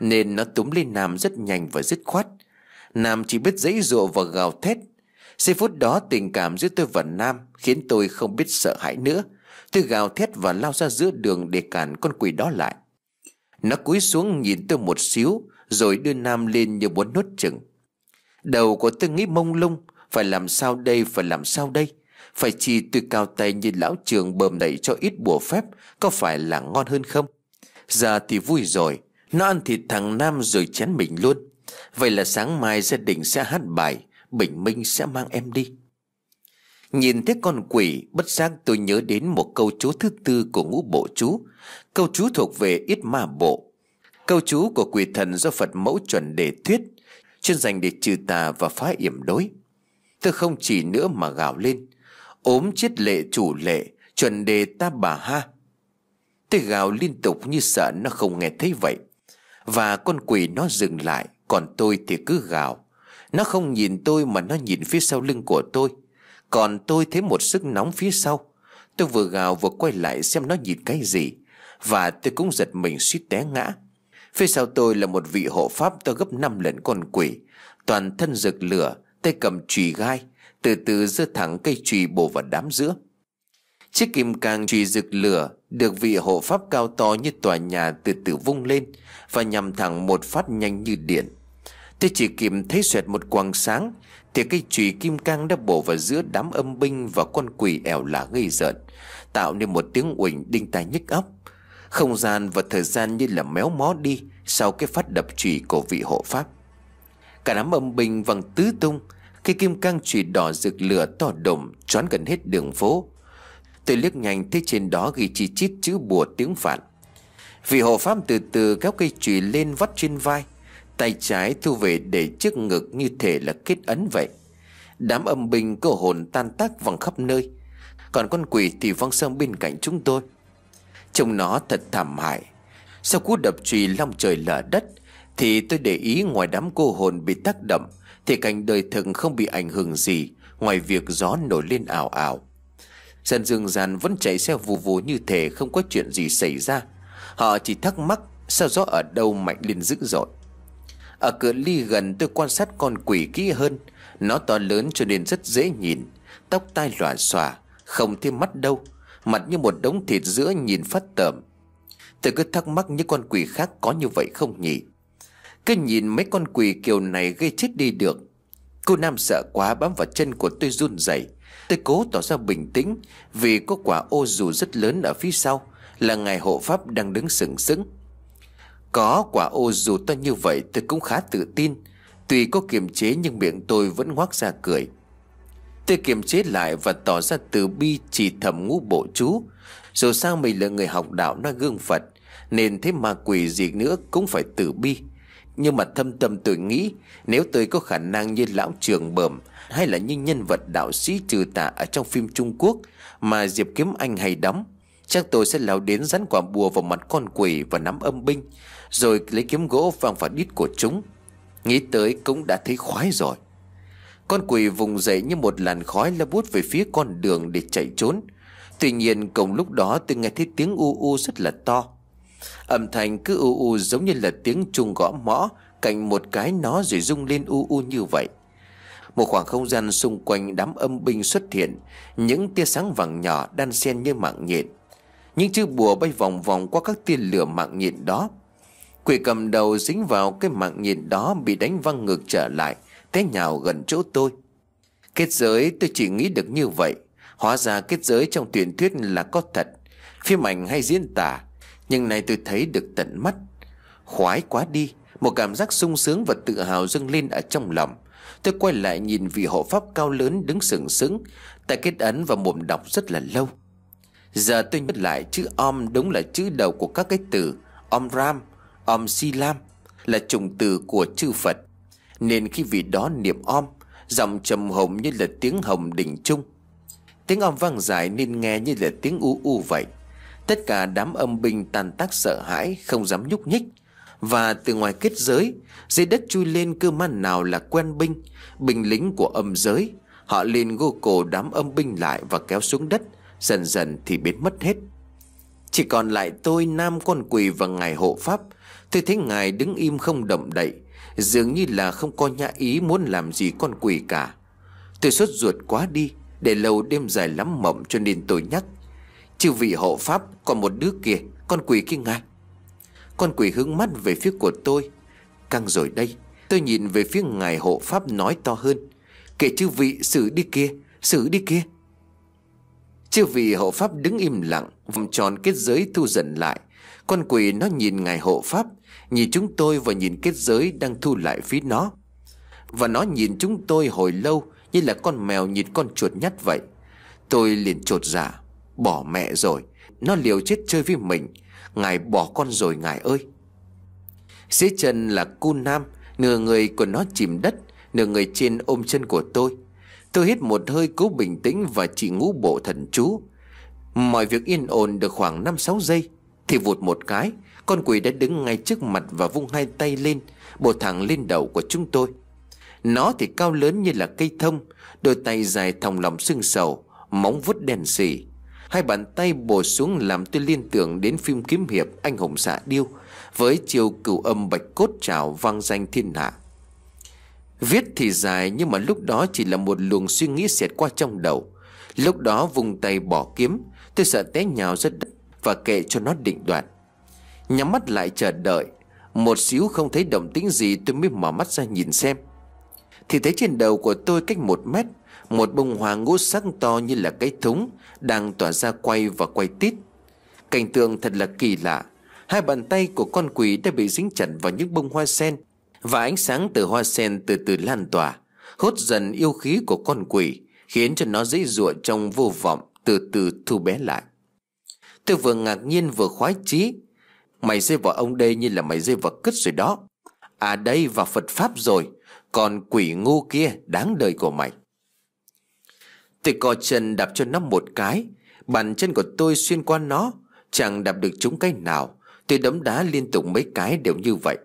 Nên nó túm lên Nam rất nhanh và dứt khoát Nam chỉ biết dãy dụa và gào thét Giây phút đó tình cảm giữa tôi và Nam Khiến tôi không biết sợ hãi nữa Tôi gào thét và lao ra giữa đường để cản con quỷ đó lại Nó cúi xuống nhìn tôi một xíu Rồi đưa Nam lên như muốn nốt chừng Đầu của tôi nghĩ mông lung Phải làm sao đây, phải làm sao đây Phải chi tôi cao tay như lão trường bơm đẩy cho ít bùa phép Có phải là ngon hơn không Giờ thì vui rồi Nó ăn thịt thằng Nam rồi chén mình luôn Vậy là sáng mai gia đình sẽ hát bài Bình Minh sẽ mang em đi Nhìn thấy con quỷ bất giác tôi nhớ đến một câu chú thứ tư của ngũ bộ chú Câu chú thuộc về ít ma bộ Câu chú của quỷ thần do Phật mẫu chuẩn đề thuyết Chuyên dành để trừ tà và phá yểm đối Tôi không chỉ nữa mà gào lên Ốm chết lệ chủ lệ Chuẩn đề ta bà ha Tôi gào liên tục như sợ nó không nghe thấy vậy Và con quỷ nó dừng lại Còn tôi thì cứ gào Nó không nhìn tôi mà nó nhìn phía sau lưng của tôi còn tôi thấy một sức nóng phía sau Tôi vừa gào vừa quay lại xem nó nhìn cái gì Và tôi cũng giật mình suýt té ngã Phía sau tôi là một vị hộ pháp tôi gấp 5 lần con quỷ Toàn thân rực lửa Tay cầm chùy gai Từ từ giơ thẳng cây chùy bổ vào đám giữa Chiếc kim càng chùy rực lửa Được vị hộ pháp cao to như tòa nhà từ từ vung lên Và nhằm thẳng một phát nhanh như điện Tôi chỉ kịp thấy xoẹt một quang sáng thì cây chùy kim cang đã bổ vào giữa đám âm binh Và con quỷ ẻo lá gây rợn Tạo nên một tiếng uỳnh đinh tai nhức óc Không gian và thời gian như là méo mó đi Sau cái phát đập chùy của vị hộ pháp Cả đám âm binh văng tứ tung Khi kim cang chùy đỏ rực lửa to đùng Choán gần hết đường phố Tôi liếc nhanh thấy trên đó ghi chi chít chữ bùa tiếng phạn Vị hộ pháp từ từ kéo cây chùy lên vắt trên vai Tay trái thu về để trước ngực như thể là kết ấn vậy Đám âm binh cơ hồn tan tác vòng khắp nơi Còn con quỷ thì văng sang bên cạnh chúng tôi Trông nó thật thảm hại Sau cú đập trùy long trời lở đất Thì tôi để ý ngoài đám cô hồn bị tác động Thì cảnh đời thực không bị ảnh hưởng gì Ngoài việc gió nổi lên ảo ảo Dân dương gian vẫn chạy xe vù vù như thể không có chuyện gì xảy ra Họ chỉ thắc mắc sao gió ở đâu mạnh lên dữ dội ở cửa ly gần tôi quan sát con quỷ kỹ hơn Nó to lớn cho nên rất dễ nhìn Tóc tai lòa xòa Không thêm mắt đâu Mặt như một đống thịt giữa nhìn phát tởm Tôi cứ thắc mắc những con quỷ khác có như vậy không nhỉ Cứ nhìn mấy con quỷ kiểu này gây chết đi được Cô Nam sợ quá bám vào chân của tôi run rẩy. Tôi cố tỏ ra bình tĩnh Vì có quả ô dù rất lớn ở phía sau Là ngài hộ pháp đang đứng sừng sững có quả ô dù to như vậy tôi cũng khá tự tin Tuy có kiềm chế nhưng miệng tôi vẫn ngoác ra cười Tôi kiềm chế lại và tỏ ra từ bi chỉ thầm ngũ bộ chú Dù sao mình là người học đạo nói gương Phật Nên thế ma quỷ gì nữa cũng phải từ bi Nhưng mà thâm tâm tôi nghĩ Nếu tôi có khả năng như lão trường bờm Hay là như nhân vật đạo sĩ trừ tà ở trong phim Trung Quốc Mà Diệp Kiếm Anh hay đóng Chắc tôi sẽ lao đến rắn quả bùa vào mặt con quỷ và nắm âm binh rồi lấy kiếm gỗ vang vào đít của chúng Nghĩ tới cũng đã thấy khoái rồi Con quỷ vùng dậy như một làn khói la bút về phía con đường để chạy trốn Tuy nhiên cùng lúc đó tôi nghe thấy tiếng u u rất là to Âm thanh cứ u u giống như là tiếng chuông gõ mõ Cạnh một cái nó rồi rung lên u u như vậy Một khoảng không gian xung quanh đám âm binh xuất hiện Những tia sáng vàng nhỏ đan xen như mạng nhện Những chữ bùa bay vòng vòng qua các tia lửa mạng nhện đó Quỷ cầm đầu dính vào cái mạng nhìn đó bị đánh văng ngược trở lại, té nhào gần chỗ tôi. Kết giới tôi chỉ nghĩ được như vậy. Hóa ra kết giới trong tuyển thuyết là có thật, phim ảnh hay diễn tả. Nhưng này tôi thấy được tận mắt. Khoái quá đi, một cảm giác sung sướng và tự hào dâng lên ở trong lòng. Tôi quay lại nhìn vị hộ pháp cao lớn đứng sừng sững Tại kết ấn và mồm đọc rất là lâu Giờ tôi nhớ lại chữ om đúng là chữ đầu của các cái từ Om Ram Om Si Lam là chủng từ của chư Phật Nên khi vì đó niệm om Giọng trầm hồng như là tiếng hồng đỉnh trung Tiếng om vang dài nên nghe như là tiếng u u vậy Tất cả đám âm binh tàn tác sợ hãi Không dám nhúc nhích Và từ ngoài kết giới Dưới đất chui lên cơ man nào là quen binh Binh lính của âm giới Họ lên gô cổ đám âm binh lại Và kéo xuống đất Dần dần thì biến mất hết Chỉ còn lại tôi Nam con quỳ và ngài hộ pháp Tôi thấy ngài đứng im không động đậy Dường như là không có nhã ý muốn làm gì con quỷ cả Tôi sốt ruột quá đi Để lâu đêm dài lắm mộng cho nên tôi nhắc Chư vị hộ pháp Còn một đứa kia Con quỷ kia ngài Con quỷ hướng mắt về phía của tôi Căng rồi đây Tôi nhìn về phía ngài hộ pháp nói to hơn Kể chư vị xử đi kia Xử đi kia Chư vị hộ pháp đứng im lặng Vòng tròn kết giới thu dần lại con quỷ nó nhìn ngài hộ pháp Nhìn chúng tôi và nhìn kết giới đang thu lại phía nó Và nó nhìn chúng tôi hồi lâu Như là con mèo nhìn con chuột nhắt vậy Tôi liền trột giả dạ, Bỏ mẹ rồi Nó liều chết chơi với mình Ngài bỏ con rồi ngài ơi Dưới chân là cu nam Nửa người của nó chìm đất Nửa người trên ôm chân của tôi Tôi hít một hơi cố bình tĩnh Và chỉ ngũ bộ thần chú Mọi việc yên ổn được khoảng 5-6 giây thì vụt một cái Con quỷ đã đứng ngay trước mặt và vung hai tay lên Bổ thẳng lên đầu của chúng tôi Nó thì cao lớn như là cây thông Đôi tay dài thòng lòng sưng sầu Móng vuốt đèn xỉ Hai bàn tay bổ xuống làm tôi liên tưởng đến phim kiếm hiệp Anh hùng xạ dạ điêu Với chiều cửu âm bạch cốt trào vang danh thiên hạ Viết thì dài nhưng mà lúc đó chỉ là một luồng suy nghĩ xẹt qua trong đầu Lúc đó vùng tay bỏ kiếm Tôi sợ té nhào rất. đất và kệ cho nó định đoạt Nhắm mắt lại chờ đợi Một xíu không thấy động tĩnh gì tôi mới mở mắt ra nhìn xem Thì thấy trên đầu của tôi cách một mét Một bông hoa ngũ sắc to như là cái thúng Đang tỏa ra quay và quay tít Cảnh tượng thật là kỳ lạ Hai bàn tay của con quỷ đã bị dính chặt vào những bông hoa sen Và ánh sáng từ hoa sen từ từ lan tỏa Hốt dần yêu khí của con quỷ Khiến cho nó dễ dụa trong vô vọng Từ từ thu bé lại Tôi vừa ngạc nhiên vừa khoái chí Mày rơi vào ông đây như là mày rơi vào cứt rồi đó À đây vào Phật Pháp rồi Còn quỷ ngu kia đáng đời của mày Tôi cò chân đạp cho nó một cái Bàn chân của tôi xuyên qua nó Chẳng đạp được chúng cái nào Tôi đấm đá liên tục mấy cái đều như vậy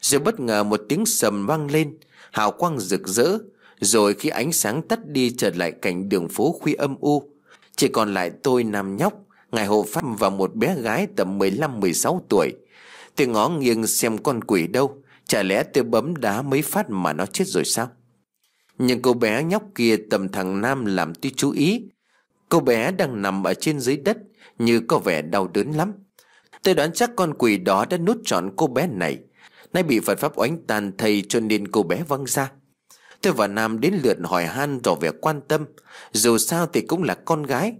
Rồi bất ngờ một tiếng sầm vang lên Hào quang rực rỡ Rồi khi ánh sáng tắt đi trở lại cảnh đường phố khuya âm u Chỉ còn lại tôi nằm nhóc Ngài hộ pháp và một bé gái tầm 15-16 tuổi Tôi ngó nghiêng xem con quỷ đâu Chả lẽ tôi bấm đá mấy phát mà nó chết rồi sao Nhưng cô bé nhóc kia tầm thằng Nam làm tôi chú ý Cô bé đang nằm ở trên dưới đất Như có vẻ đau đớn lắm Tôi đoán chắc con quỷ đó đã nút trọn cô bé này Nay bị Phật Pháp oánh tàn thầy cho nên cô bé văng ra Tôi và Nam đến lượt hỏi han tỏ vẻ quan tâm Dù sao thì cũng là con gái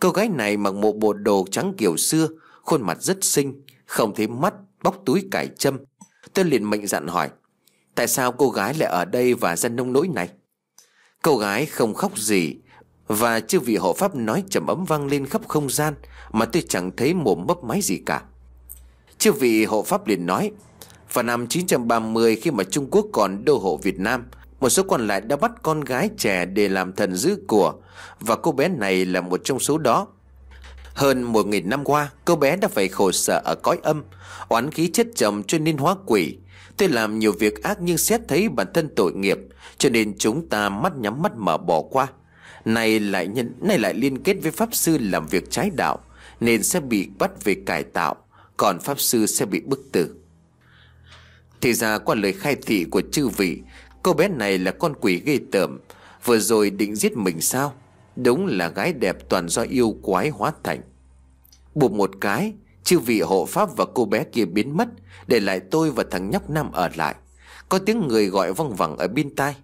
Cô gái này mặc một bộ đồ trắng kiểu xưa Khuôn mặt rất xinh Không thấy mắt bóc túi cải châm Tôi liền mệnh dặn hỏi Tại sao cô gái lại ở đây và ra nông nỗi này Cô gái không khóc gì Và chưa vị hộ pháp nói trầm ấm vang lên khắp không gian Mà tôi chẳng thấy mồm mấp máy gì cả chưa vị hộ pháp liền nói Vào năm 930 khi mà Trung Quốc còn đô hộ Việt Nam một số còn lại đã bắt con gái trẻ để làm thần dữ của Và cô bé này là một trong số đó Hơn một nghìn năm qua Cô bé đã phải khổ sở ở cõi âm Oán khí chết chồng cho nên hóa quỷ Tôi làm nhiều việc ác nhưng xét thấy bản thân tội nghiệp Cho nên chúng ta mắt nhắm mắt mở bỏ qua Này lại nhân, này lại liên kết với Pháp Sư làm việc trái đạo Nên sẽ bị bắt về cải tạo Còn Pháp Sư sẽ bị bức tử Thì ra qua lời khai thị của chư vị Cô bé này là con quỷ ghê tởm Vừa rồi định giết mình sao Đúng là gái đẹp toàn do yêu quái hóa thành Bụp một cái Chư vị hộ pháp và cô bé kia biến mất Để lại tôi và thằng nhóc nam ở lại Có tiếng người gọi văng vẳng ở bên tai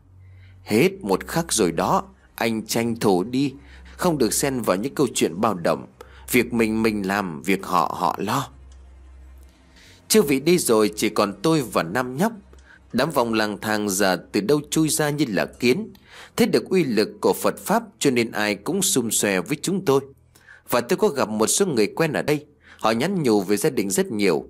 Hết một khắc rồi đó Anh tranh thủ đi Không được xen vào những câu chuyện bao động Việc mình mình làm Việc họ họ lo Chư vị đi rồi chỉ còn tôi và năm nhóc Đám vòng lang thang già từ đâu chui ra như là kiến Thấy được uy lực của Phật Pháp cho nên ai cũng xung xòe với chúng tôi Và tôi có gặp một số người quen ở đây Họ nhắn nhủ về gia đình rất nhiều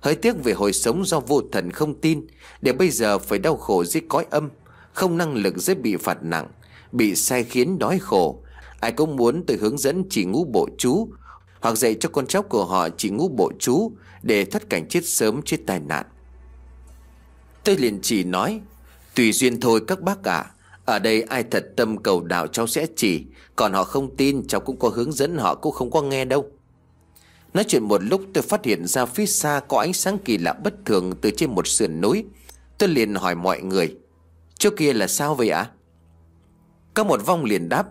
Hơi tiếc về hồi sống do vô thần không tin Để bây giờ phải đau khổ dưới cõi âm Không năng lực dễ bị phạt nặng Bị sai khiến đói khổ Ai cũng muốn tôi hướng dẫn chỉ ngũ bộ chú Hoặc dạy cho con cháu của họ chỉ ngũ bộ chú Để thoát cảnh chết sớm chết tai nạn Tôi liền chỉ nói Tùy duyên thôi các bác ạ Ở đây ai thật tâm cầu đạo cháu sẽ chỉ Còn họ không tin cháu cũng có hướng dẫn họ cũng không có nghe đâu Nói chuyện một lúc tôi phát hiện ra phía xa có ánh sáng kỳ lạ bất thường từ trên một sườn núi Tôi liền hỏi mọi người Chỗ kia là sao vậy ạ? Có một vong liền đáp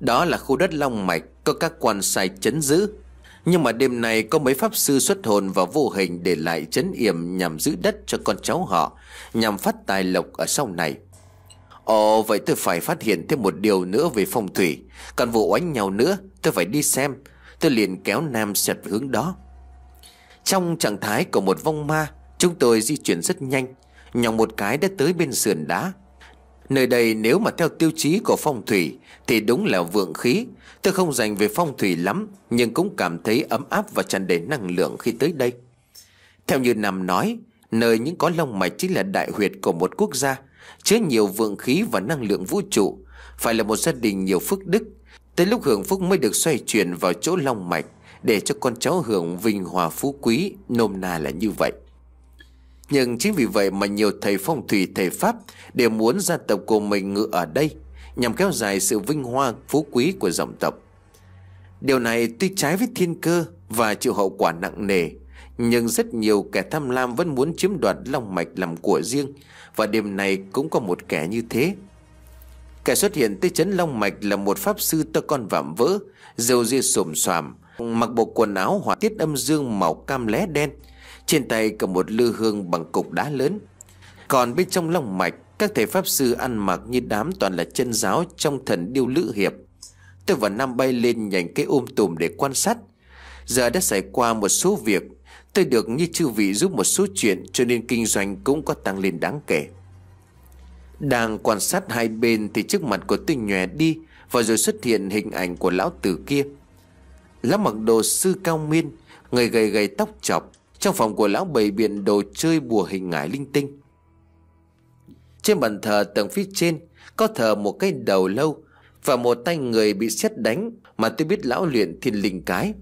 Đó là khu đất Long Mạch có các quan sai chấn giữ nhưng mà đêm nay có mấy pháp sư xuất hồn và vô hình để lại chấn yểm nhằm giữ đất cho con cháu họ, nhằm phát tài lộc ở sau này. Ồ vậy tôi phải phát hiện thêm một điều nữa về phong thủy Còn vụ oánh nhau nữa tôi phải đi xem Tôi liền kéo Nam xẹt hướng đó Trong trạng thái của một vong ma Chúng tôi di chuyển rất nhanh Nhòng một cái đã tới bên sườn đá Nơi đây nếu mà theo tiêu chí của phong thủy Thì đúng là vượng khí Tôi không dành về phong thủy lắm Nhưng cũng cảm thấy ấm áp và tràn đầy năng lượng khi tới đây Theo như Nam nói Nơi những có long mạch chính là đại huyệt của một quốc gia Chứa nhiều vượng khí và năng lượng vũ trụ Phải là một gia đình nhiều phước đức Tới lúc hưởng phúc mới được xoay chuyển vào chỗ long mạch Để cho con cháu hưởng vinh hòa phú quý Nôm na là như vậy Nhưng chính vì vậy mà nhiều thầy phong thủy thầy Pháp Đều muốn gia tộc của mình ngự ở đây nhằm kéo dài sự vinh hoa phú quý của dòng tộc. Điều này tuy trái với thiên cơ và chịu hậu quả nặng nề, nhưng rất nhiều kẻ tham lam vẫn muốn chiếm đoạt long mạch làm của riêng và đêm nay cũng có một kẻ như thế. Kẻ xuất hiện tới chấn long mạch là một pháp sư to con vạm vỡ, râu ria xồm xoàm, mặc bộ quần áo hỏa tiết âm dương màu cam lé đen, trên tay cầm một lư hương bằng cục đá lớn. Còn bên trong long mạch các thầy pháp sư ăn mặc như đám toàn là chân giáo trong thần điêu lữ hiệp Tôi và Nam bay lên nhành cây ôm tùm để quan sát Giờ đã xảy qua một số việc Tôi được như chư vị giúp một số chuyện cho nên kinh doanh cũng có tăng lên đáng kể Đang quan sát hai bên thì trước mặt của tôi nhòe đi Và rồi xuất hiện hình ảnh của lão tử kia Lão mặc đồ sư cao miên Người gầy gầy tóc chọc Trong phòng của lão bày biện đồ chơi bùa hình ngải linh tinh trên bàn thờ tầng phía trên Có thờ một cái đầu lâu Và một tay người bị xét đánh Mà tôi biết lão luyện thiên linh cái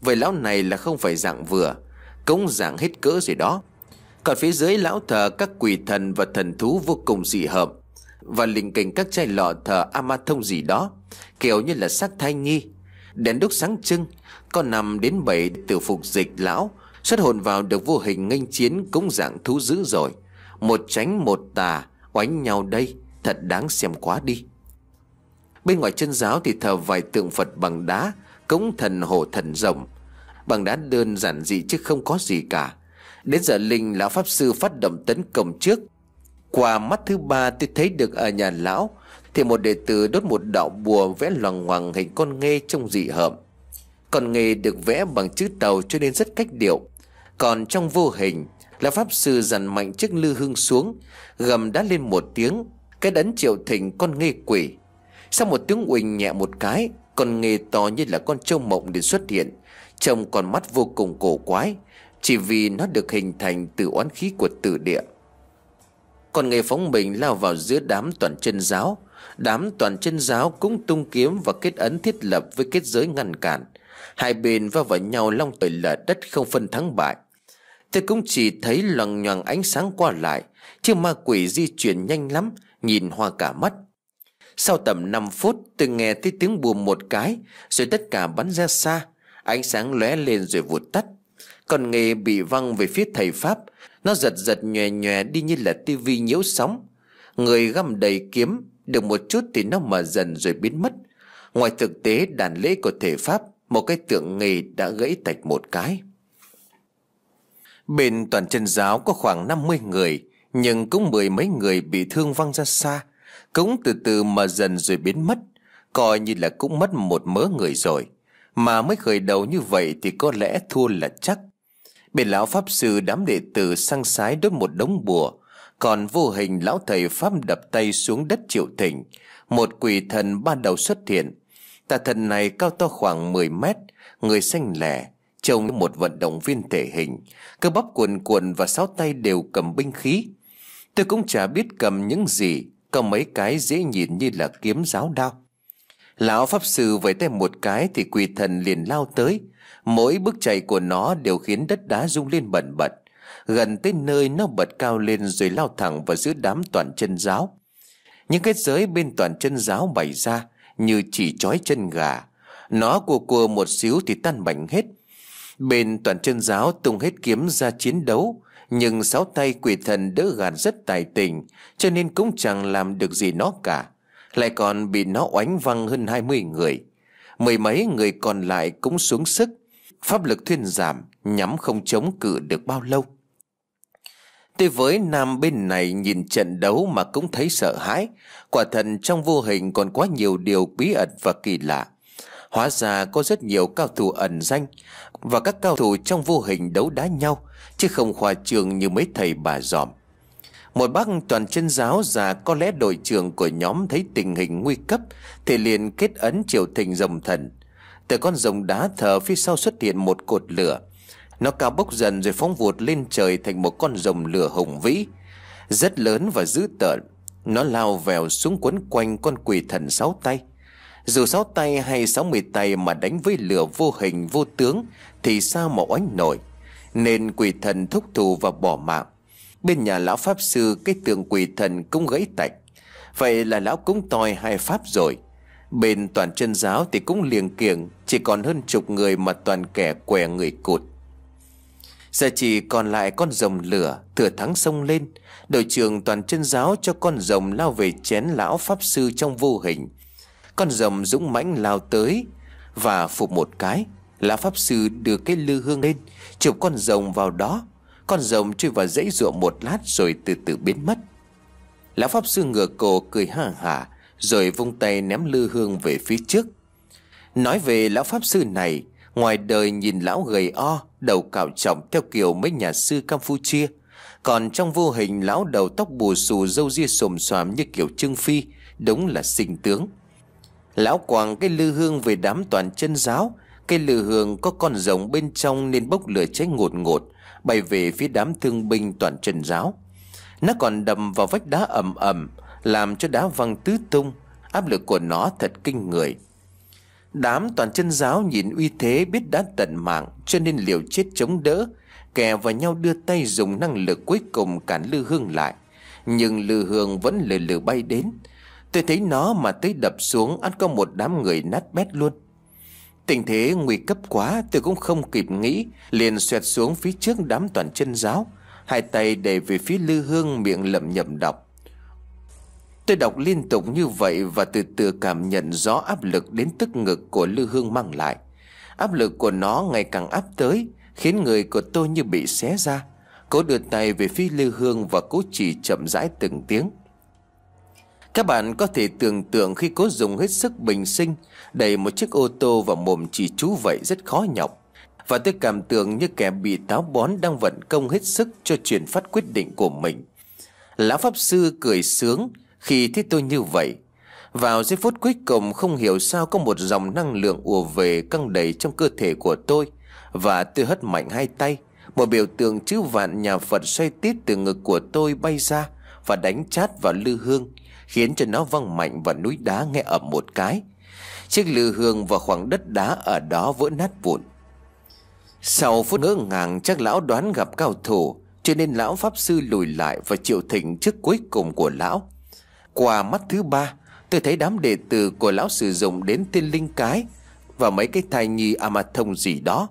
Vậy lão này là không phải dạng vừa Cống dạng hết cỡ rồi đó Còn phía dưới lão thờ các quỷ thần và thần thú vô cùng dị hợp Và lình kình các chai lọ thờ ama thông gì đó Kiểu như là xác thai nhi Đèn đúc sáng trưng Có năm đến bảy tử phục dịch lão Xuất hồn vào được vô hình nghênh chiến cũng dạng thú dữ rồi Một tránh một tà oánh nhau đây Thật đáng xem quá đi Bên ngoài chân giáo thì thờ vài tượng Phật bằng đá Cống thần hổ thần rồng Bằng đá đơn giản dị chứ không có gì cả Đến giờ linh lão pháp sư phát động tấn công trước Qua mắt thứ ba tôi thấy được ở nhà lão Thì một đệ tử đốt một đạo bùa vẽ loằng ngoằng hình con nghê trong dị hợm Con nghê được vẽ bằng chữ tàu cho nên rất cách điệu Còn trong vô hình Lão Pháp Sư dằn mạnh chiếc lư hương xuống Gầm đã lên một tiếng Cái đánh triệu thỉnh con nghê quỷ Sau một tiếng quỳnh nhẹ một cái Con nghê to như là con trâu mộng để xuất hiện Trông còn mắt vô cùng cổ quái Chỉ vì nó được hình thành từ oán khí của tử địa Con nghê phóng mình lao vào giữa đám toàn chân giáo Đám toàn chân giáo cũng tung kiếm và kết ấn thiết lập với kết giới ngăn cản Hai bên va vào nhau long trời lở đất không phân thắng bại Tôi cũng chỉ thấy loằng nhoằng ánh sáng qua lại Chứ ma quỷ di chuyển nhanh lắm Nhìn hoa cả mắt Sau tầm 5 phút tôi nghe thấy tiếng bùa một cái Rồi tất cả bắn ra xa Ánh sáng lóe lên rồi vụt tắt Còn nghề bị văng về phía thầy Pháp Nó giật giật nhòe nhòe đi như là tivi nhiễu sóng Người găm đầy kiếm Được một chút thì nó mở dần rồi biến mất Ngoài thực tế đàn lễ của thể Pháp Một cái tượng nghề đã gãy tạch một cái Bên toàn chân giáo có khoảng 50 người Nhưng cũng mười mấy người bị thương văng ra xa Cũng từ từ mà dần rồi biến mất Coi như là cũng mất một mớ người rồi Mà mới khởi đầu như vậy thì có lẽ thua là chắc Bên lão pháp sư đám đệ tử sang sái đốt một đống bùa Còn vô hình lão thầy pháp đập tay xuống đất triệu thỉnh Một quỷ thần ban đầu xuất hiện Tà thần này cao to khoảng 10 mét Người xanh lẻ trông như một vận động viên thể hình cơ bắp cuồn cuộn và sáu tay đều cầm binh khí tôi cũng chả biết cầm những gì cầm mấy cái dễ nhìn như là kiếm giáo đao lão pháp sư vẫy tay một cái thì quỳ thần liền lao tới mỗi bước chạy của nó đều khiến đất đá rung lên bẩn bật gần tới nơi nó bật cao lên rồi lao thẳng vào giữa đám toàn chân giáo những kết giới bên toàn chân giáo bày ra như chỉ trói chân gà nó cua cua một xíu thì tan bành hết Bên toàn chân giáo tung hết kiếm ra chiến đấu Nhưng sáu tay quỷ thần đỡ gạt rất tài tình Cho nên cũng chẳng làm được gì nó cả Lại còn bị nó oánh văng hơn 20 người Mười mấy người còn lại cũng xuống sức Pháp lực thuyên giảm Nhắm không chống cự được bao lâu Tới với nam bên này nhìn trận đấu mà cũng thấy sợ hãi Quả thần trong vô hình còn quá nhiều điều bí ẩn và kỳ lạ Hóa ra có rất nhiều cao thủ ẩn danh và các cao thủ trong vô hình đấu đá nhau chứ không khoa trường như mấy thầy bà dòm. Một bác toàn chân giáo già có lẽ đội trưởng của nhóm thấy tình hình nguy cấp thì liền kết ấn triều thình rồng thần. Từ con rồng đá thờ phía sau xuất hiện một cột lửa. Nó cao bốc dần rồi phóng vụt lên trời thành một con rồng lửa hùng vĩ. Rất lớn và dữ tợn. Nó lao vèo xuống quấn quanh con quỷ thần sáu tay. Dù sáu tay hay sáu mươi tay mà đánh với lửa vô hình vô tướng Thì sao mà oánh nổi Nên quỷ thần thúc thù và bỏ mạng Bên nhà lão pháp sư cái tượng quỷ thần cũng gãy tạch Vậy là lão cũng toi hai pháp rồi Bên toàn chân giáo thì cũng liền kiềng Chỉ còn hơn chục người mà toàn kẻ què người cụt Giờ chỉ còn lại con rồng lửa Thừa thắng sông lên Đội trưởng toàn chân giáo cho con rồng lao về chén lão pháp sư trong vô hình con rồng dũng mãnh lao tới Và phục một cái Lão Pháp Sư đưa cái lư hương lên Chụp con rồng vào đó Con rồng chui vào dãy ruộng một lát Rồi từ từ biến mất Lão Pháp Sư ngửa cổ cười hả hả Rồi vung tay ném lư hương về phía trước Nói về Lão Pháp Sư này Ngoài đời nhìn lão gầy o Đầu cạo trọng theo kiểu mấy nhà sư Campuchia Còn trong vô hình lão đầu tóc bù xù râu ria xồm xoàm như kiểu Trương Phi Đúng là sinh tướng Lão quàng cái lư hương về đám toàn chân giáo Cây lư hương có con rồng bên trong nên bốc lửa cháy ngột ngột Bay về phía đám thương binh toàn chân giáo Nó còn đầm vào vách đá ẩm ẩm Làm cho đá văng tứ tung Áp lực của nó thật kinh người Đám toàn chân giáo nhìn uy thế biết đã tận mạng Cho nên liều chết chống đỡ Kẻ vào nhau đưa tay dùng năng lực cuối cùng cản lư hương lại Nhưng lư hương vẫn lừ lừ bay đến Tôi thấy nó mà tới đập xuống ăn có một đám người nát bét luôn Tình thế nguy cấp quá tôi cũng không kịp nghĩ Liền xoẹt xuống phía trước đám toàn chân giáo Hai tay đẩy về phía lư hương miệng lẩm nhẩm đọc Tôi đọc liên tục như vậy và từ từ cảm nhận rõ áp lực đến tức ngực của lư hương mang lại Áp lực của nó ngày càng áp tới Khiến người của tôi như bị xé ra Cố đưa tay về phía lư hương và cố chỉ chậm rãi từng tiếng các bạn có thể tưởng tượng khi cố dùng hết sức bình sinh Đẩy một chiếc ô tô vào mồm chỉ chú vậy rất khó nhọc Và tôi cảm tưởng như kẻ bị táo bón đang vận công hết sức cho chuyển phát quyết định của mình Lão Pháp Sư cười sướng khi thấy tôi như vậy Vào giây phút cuối cùng không hiểu sao có một dòng năng lượng ùa về căng đầy trong cơ thể của tôi Và tôi hất mạnh hai tay Một biểu tượng chữ vạn nhà Phật xoay tít từ ngực của tôi bay ra Và đánh chát vào lư hương khiến cho nó văng mạnh vào núi đá nghe ập một cái. Chiếc lư hương và khoảng đất đá ở đó vỡ nát vụn. Sau phút ngỡ ngàng chắc lão đoán gặp cao thủ cho nên lão pháp sư lùi lại và chịu thỉnh trước cuối cùng của lão. Qua mắt thứ ba tôi thấy đám đệ tử của lão sử dụng đến tiên linh cái và mấy cái thai nhi amathông gì đó.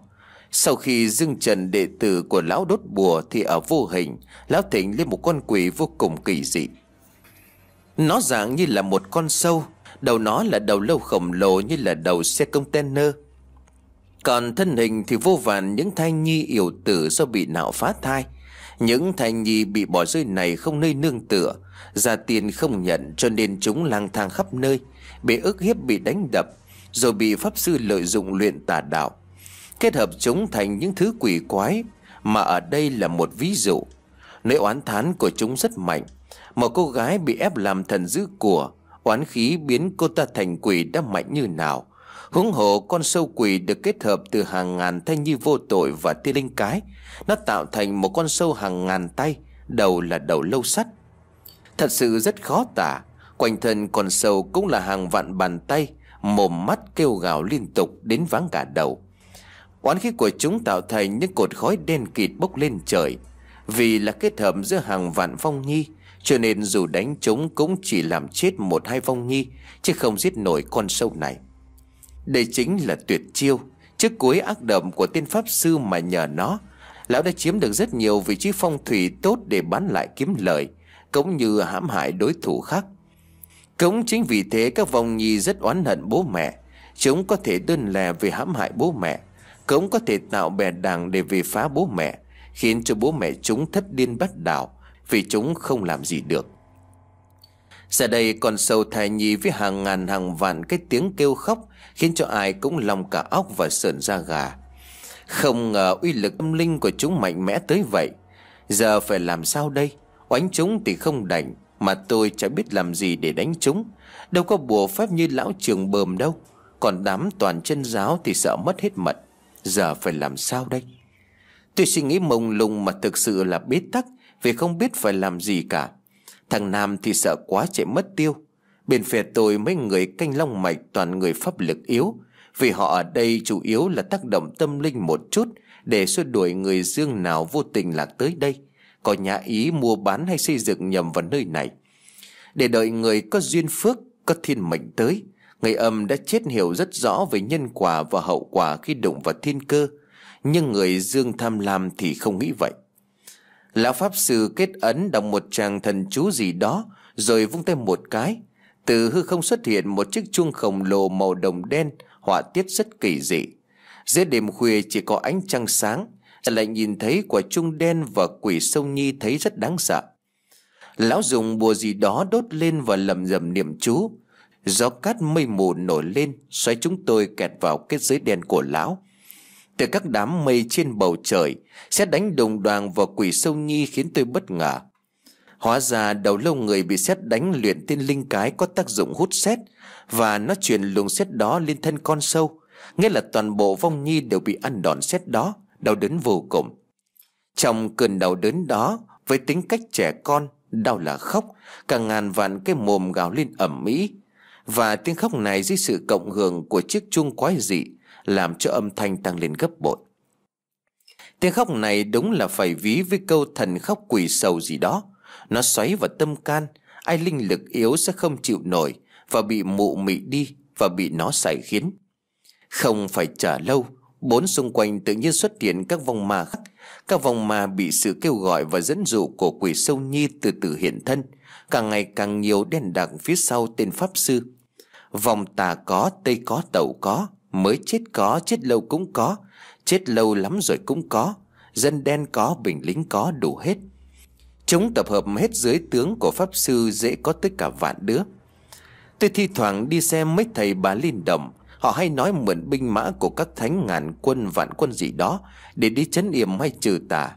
Sau khi dưng trần đệ tử của lão đốt bùa thì ở vô hình, lão thỉnh lên một con quỷ vô cùng kỳ dị. Nó dạng như là một con sâu Đầu nó là đầu lâu khổng lồ như là đầu xe container Còn thân hình thì vô vàn những thai nhi yếu tử do bị nạo phá thai Những thai nhi bị bỏ rơi này không nơi nương tựa Gia tiền không nhận cho nên chúng lang thang khắp nơi Bị ức hiếp bị đánh đập Rồi bị pháp sư lợi dụng luyện tà đạo Kết hợp chúng thành những thứ quỷ quái Mà ở đây là một ví dụ Nỗi oán thán của chúng rất mạnh một cô gái bị ép làm thần dữ của Oán khí biến cô ta thành quỷ đã mạnh như nào Húng hộ con sâu quỷ được kết hợp từ hàng ngàn thanh nhi vô tội và tiên linh cái Nó tạo thành một con sâu hàng ngàn tay Đầu là đầu lâu sắt Thật sự rất khó tả Quanh thân con sâu cũng là hàng vạn bàn tay Mồm mắt kêu gào liên tục đến váng cả đầu Oán khí của chúng tạo thành những cột khói đen kịt bốc lên trời Vì là kết hợp giữa hàng vạn phong nhi cho nên dù đánh chúng cũng chỉ làm chết một hai vong nhi Chứ không giết nổi con sâu này Đây chính là tuyệt chiêu Trước cuối ác đậm của tiên Pháp Sư mà nhờ nó Lão đã chiếm được rất nhiều vị trí phong thủy tốt để bán lại kiếm lợi, Cũng như hãm hại đối thủ khác Cũng chính vì thế các vong nhi rất oán hận bố mẹ Chúng có thể đơn lè về hãm hại bố mẹ Cũng có thể tạo bè đàng để về phá bố mẹ Khiến cho bố mẹ chúng thất điên bắt đảo vì chúng không làm gì được Giờ đây còn sâu thai nhi với hàng ngàn hàng vạn cái tiếng kêu khóc Khiến cho ai cũng lòng cả óc và sờn da gà Không ngờ uy lực âm linh của chúng mạnh mẽ tới vậy Giờ phải làm sao đây Oánh chúng thì không đành Mà tôi chẳng biết làm gì để đánh chúng Đâu có bùa phép như lão trường bờm đâu Còn đám toàn chân giáo thì sợ mất hết mật Giờ phải làm sao đây Tôi suy nghĩ mông lung mà thực sự là bế tắc vì không biết phải làm gì cả. Thằng Nam thì sợ quá chạy mất tiêu. Bên phía tôi mấy người canh long mạch toàn người pháp lực yếu, vì họ ở đây chủ yếu là tác động tâm linh một chút để xua đuổi người dương nào vô tình lạc tới đây, có nhà ý mua bán hay xây dựng nhầm vào nơi này. Để đợi người có duyên phước, có thiên mệnh tới, người âm đã chết hiểu rất rõ về nhân quả và hậu quả khi đụng vào thiên cơ, nhưng người dương tham lam thì không nghĩ vậy. Lão Pháp Sư kết ấn đọc một chàng thần chú gì đó Rồi vung tay một cái Từ hư không xuất hiện một chiếc chuông khổng lồ màu đồng đen Họa tiết rất kỳ dị Giữa đêm khuya chỉ có ánh trăng sáng Lại nhìn thấy quả chuông đen và quỷ sông nhi thấy rất đáng sợ Lão dùng bùa gì đó đốt lên và lầm rầm niệm chú Gió cát mây mù nổi lên xoay chúng tôi kẹt vào kết giới đen của lão từ các đám mây trên bầu trời sẽ đánh đồng đoàn vào quỷ sâu nhi khiến tôi bất ngờ hóa ra đầu lâu người bị xét đánh luyện tên linh cái có tác dụng hút xét và nó truyền luồng xét đó lên thân con sâu nghĩa là toàn bộ vong nhi đều bị ăn đòn xét đó đau đớn vô cùng trong cơn đau đớn đó với tính cách trẻ con đau là khóc cả ngàn vạn cái mồm gào lên ẩm ĩ và tiếng khóc này dưới sự cộng hưởng của chiếc chuông quái dị làm cho âm thanh tăng lên gấp bội. Tiếng khóc này đúng là phải ví với câu thần khóc quỷ sầu gì đó. Nó xoáy vào tâm can, ai linh lực yếu sẽ không chịu nổi và bị mụ mị đi và bị nó xảy khiến. Không phải chờ lâu, bốn xung quanh tự nhiên xuất hiện các vòng ma khác. Các vòng ma bị sự kêu gọi và dẫn dụ của quỷ sâu nhi từ từ hiện thân, càng ngày càng nhiều đen đặc phía sau tên Pháp Sư. Vòng tà có, tây có, tẩu có, Mới chết có, chết lâu cũng có Chết lâu lắm rồi cũng có Dân đen có, bình lính có, đủ hết Chúng tập hợp hết dưới tướng của Pháp Sư dễ có tất cả vạn đứa Tôi thi thoảng đi xem mấy thầy bà linh đồng Họ hay nói mượn binh mã của các thánh ngàn quân vạn quân gì đó Để đi chấn yểm hay trừ tà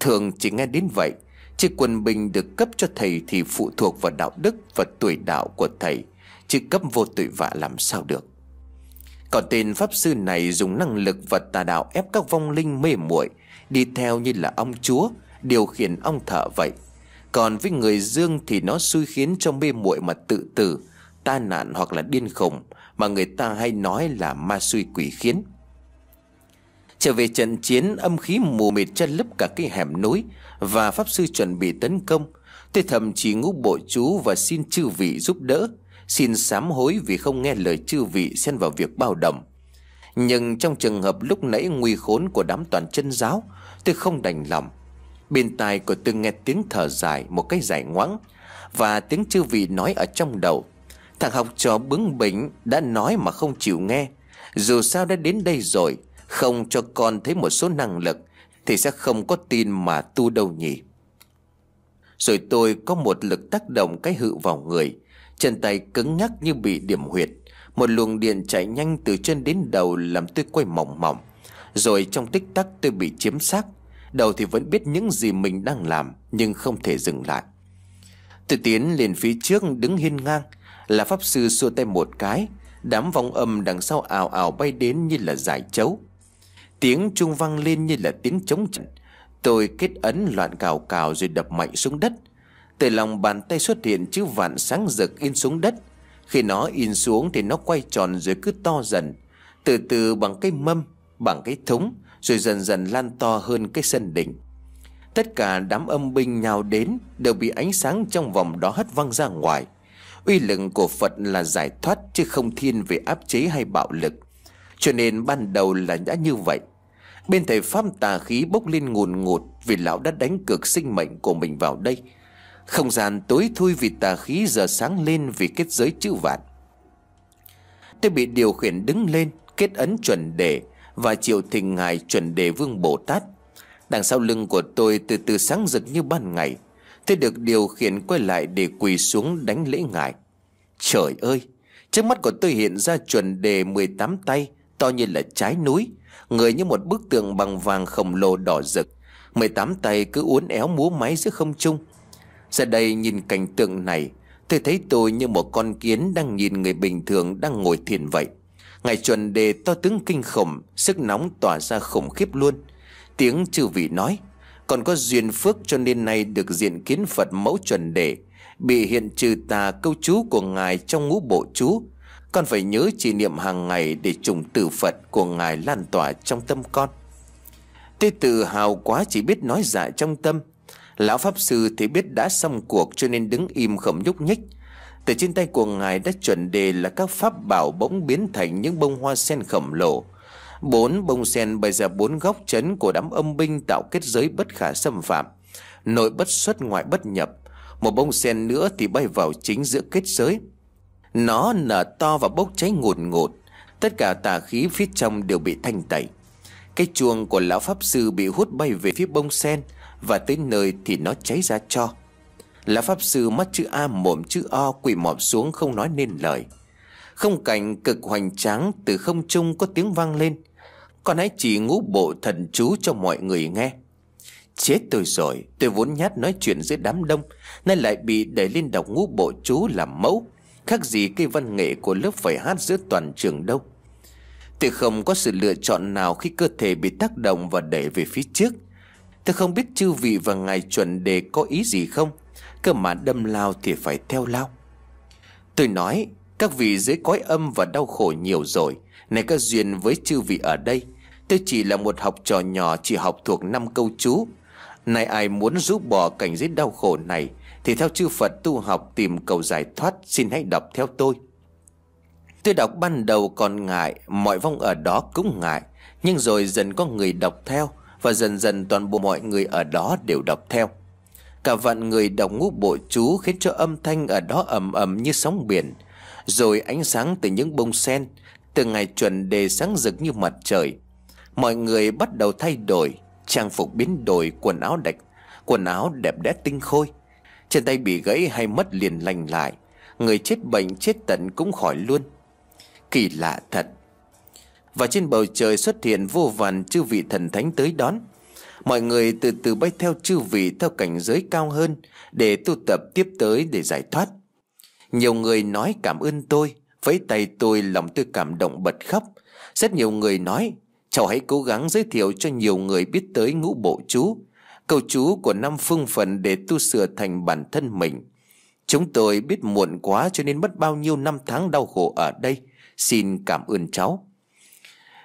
Thường chỉ nghe đến vậy Chứ quân bình được cấp cho thầy thì phụ thuộc vào đạo đức và tuổi đạo của thầy Chứ cấp vô tội vạ làm sao được còn tên pháp sư này dùng năng lực vật tà đạo ép các vong linh mê muội Đi theo như là ông chúa Điều khiển ông thợ vậy Còn với người dương thì nó suy khiến cho mê muội mà tự tử Tai nạn hoặc là điên khủng Mà người ta hay nói là ma suy quỷ khiến Trở về trận chiến âm khí mù mịt che lấp cả cái hẻm núi Và pháp sư chuẩn bị tấn công Tôi thầm chỉ ngũ bộ chú và xin chư vị giúp đỡ Xin sám hối vì không nghe lời chư vị xen vào việc bao đồng Nhưng trong trường hợp lúc nãy nguy khốn của đám toàn chân giáo Tôi không đành lòng Bên tai của tôi nghe tiếng thở dài một cái dài ngoãng Và tiếng chư vị nói ở trong đầu Thằng học trò bướng bỉnh đã nói mà không chịu nghe Dù sao đã đến đây rồi Không cho con thấy một số năng lực Thì sẽ không có tin mà tu đâu nhỉ Rồi tôi có một lực tác động cái hự vào người Chân tay cứng ngắc như bị điểm huyệt Một luồng điện chạy nhanh từ chân đến đầu Làm tôi quay mỏng mỏng Rồi trong tích tắc tôi bị chiếm xác Đầu thì vẫn biết những gì mình đang làm Nhưng không thể dừng lại Tôi tiến lên phía trước đứng hiên ngang Là pháp sư xua tay một cái Đám vong âm đằng sau ảo ảo bay đến như là giải chấu Tiếng trung vang lên như là tiếng chống trận Tôi kết ấn loạn cào cào rồi đập mạnh xuống đất từ lòng bàn tay xuất hiện chữ vạn sáng rực in xuống đất Khi nó in xuống thì nó quay tròn rồi cứ to dần Từ từ bằng cái mâm, bằng cái thúng Rồi dần dần lan to hơn cái sân đỉnh Tất cả đám âm binh nhào đến Đều bị ánh sáng trong vòng đó hất văng ra ngoài Uy lực của Phật là giải thoát Chứ không thiên về áp chế hay bạo lực Cho nên ban đầu là đã như vậy Bên thầy Pháp tà khí bốc lên ngùn ngụt Vì lão đã đánh cược sinh mệnh của mình vào đây không gian tối thui vì tà khí giờ sáng lên vì kết giới chữ vạn Tôi bị điều khiển đứng lên Kết ấn chuẩn đề Và triệu thình ngài chuẩn đề vương Bồ Tát Đằng sau lưng của tôi từ từ sáng rực như ban ngày Tôi được điều khiển quay lại để quỳ xuống đánh lễ ngài Trời ơi Trước mắt của tôi hiện ra chuẩn đề 18 tay To như là trái núi Người như một bức tượng bằng vàng khổng lồ đỏ rực 18 tay cứ uốn éo múa máy giữa không trung ra đây nhìn cảnh tượng này Tôi thấy tôi như một con kiến đang nhìn người bình thường đang ngồi thiền vậy Ngài chuẩn đề to tướng kinh khủng Sức nóng tỏa ra khủng khiếp luôn Tiếng chư vị nói Còn có duyên phước cho nên nay được diện kiến Phật mẫu chuẩn đề Bị hiện trừ tà câu chú của Ngài trong ngũ bộ chú Con phải nhớ trì niệm hàng ngày để trùng tử Phật của Ngài lan tỏa trong tâm con Tôi tự hào quá chỉ biết nói dạ trong tâm Lão Pháp Sư thì biết đã xong cuộc cho nên đứng im không nhúc nhích Từ trên tay của ngài đã chuẩn đề là các pháp bảo bỗng biến thành những bông hoa sen khổng lồ Bốn bông sen bày ra bốn góc chấn của đám âm binh tạo kết giới bất khả xâm phạm Nội bất xuất ngoại bất nhập Một bông sen nữa thì bay vào chính giữa kết giới Nó nở to và bốc cháy ngột ngột Tất cả tà khí phía trong đều bị thanh tẩy Cái chuông của lão pháp sư bị hút bay về phía bông sen và tới nơi thì nó cháy ra cho Là pháp sư mắt chữ A mồm chữ O quỳ mọp xuống không nói nên lời Không cảnh cực hoành tráng từ không trung có tiếng vang lên còn hãy chỉ ngũ bộ thần chú cho mọi người nghe Chết tôi rồi, tôi vốn nhát nói chuyện giữa đám đông Nay lại bị đẩy lên đọc ngũ bộ chú làm mẫu Khác gì cây văn nghệ của lớp phải hát giữa toàn trường đâu Tôi không có sự lựa chọn nào khi cơ thể bị tác động và đẩy về phía trước Tôi không biết chư vị và ngài chuẩn đề có ý gì không Cơ mà đâm lao thì phải theo lao Tôi nói Các vị dưới cõi âm và đau khổ nhiều rồi Này các duyên với chư vị ở đây Tôi chỉ là một học trò nhỏ Chỉ học thuộc năm câu chú Này ai muốn giúp bỏ cảnh giới đau khổ này Thì theo chư Phật tu học Tìm cầu giải thoát Xin hãy đọc theo tôi Tôi đọc ban đầu còn ngại Mọi vong ở đó cũng ngại Nhưng rồi dần có người đọc theo và dần dần toàn bộ mọi người ở đó đều đọc theo Cả vạn người đọc ngũ bộ chú Khiến cho âm thanh ở đó ầm ầm như sóng biển Rồi ánh sáng từ những bông sen Từ ngày chuẩn đề sáng rực như mặt trời Mọi người bắt đầu thay đổi Trang phục biến đổi quần áo đẹp Quần áo đẹp đẽ tinh khôi Trên tay bị gãy hay mất liền lành lại Người chết bệnh chết tận cũng khỏi luôn Kỳ lạ thật và trên bầu trời xuất hiện vô vàn chư vị thần thánh tới đón Mọi người từ từ bay theo chư vị theo cảnh giới cao hơn Để tu tập tiếp tới để giải thoát Nhiều người nói cảm ơn tôi Với tay tôi lòng tôi cảm động bật khóc Rất nhiều người nói Cháu hãy cố gắng giới thiệu cho nhiều người biết tới ngũ bộ chú Cầu chú của năm phương phần để tu sửa thành bản thân mình Chúng tôi biết muộn quá cho nên mất bao nhiêu năm tháng đau khổ ở đây Xin cảm ơn cháu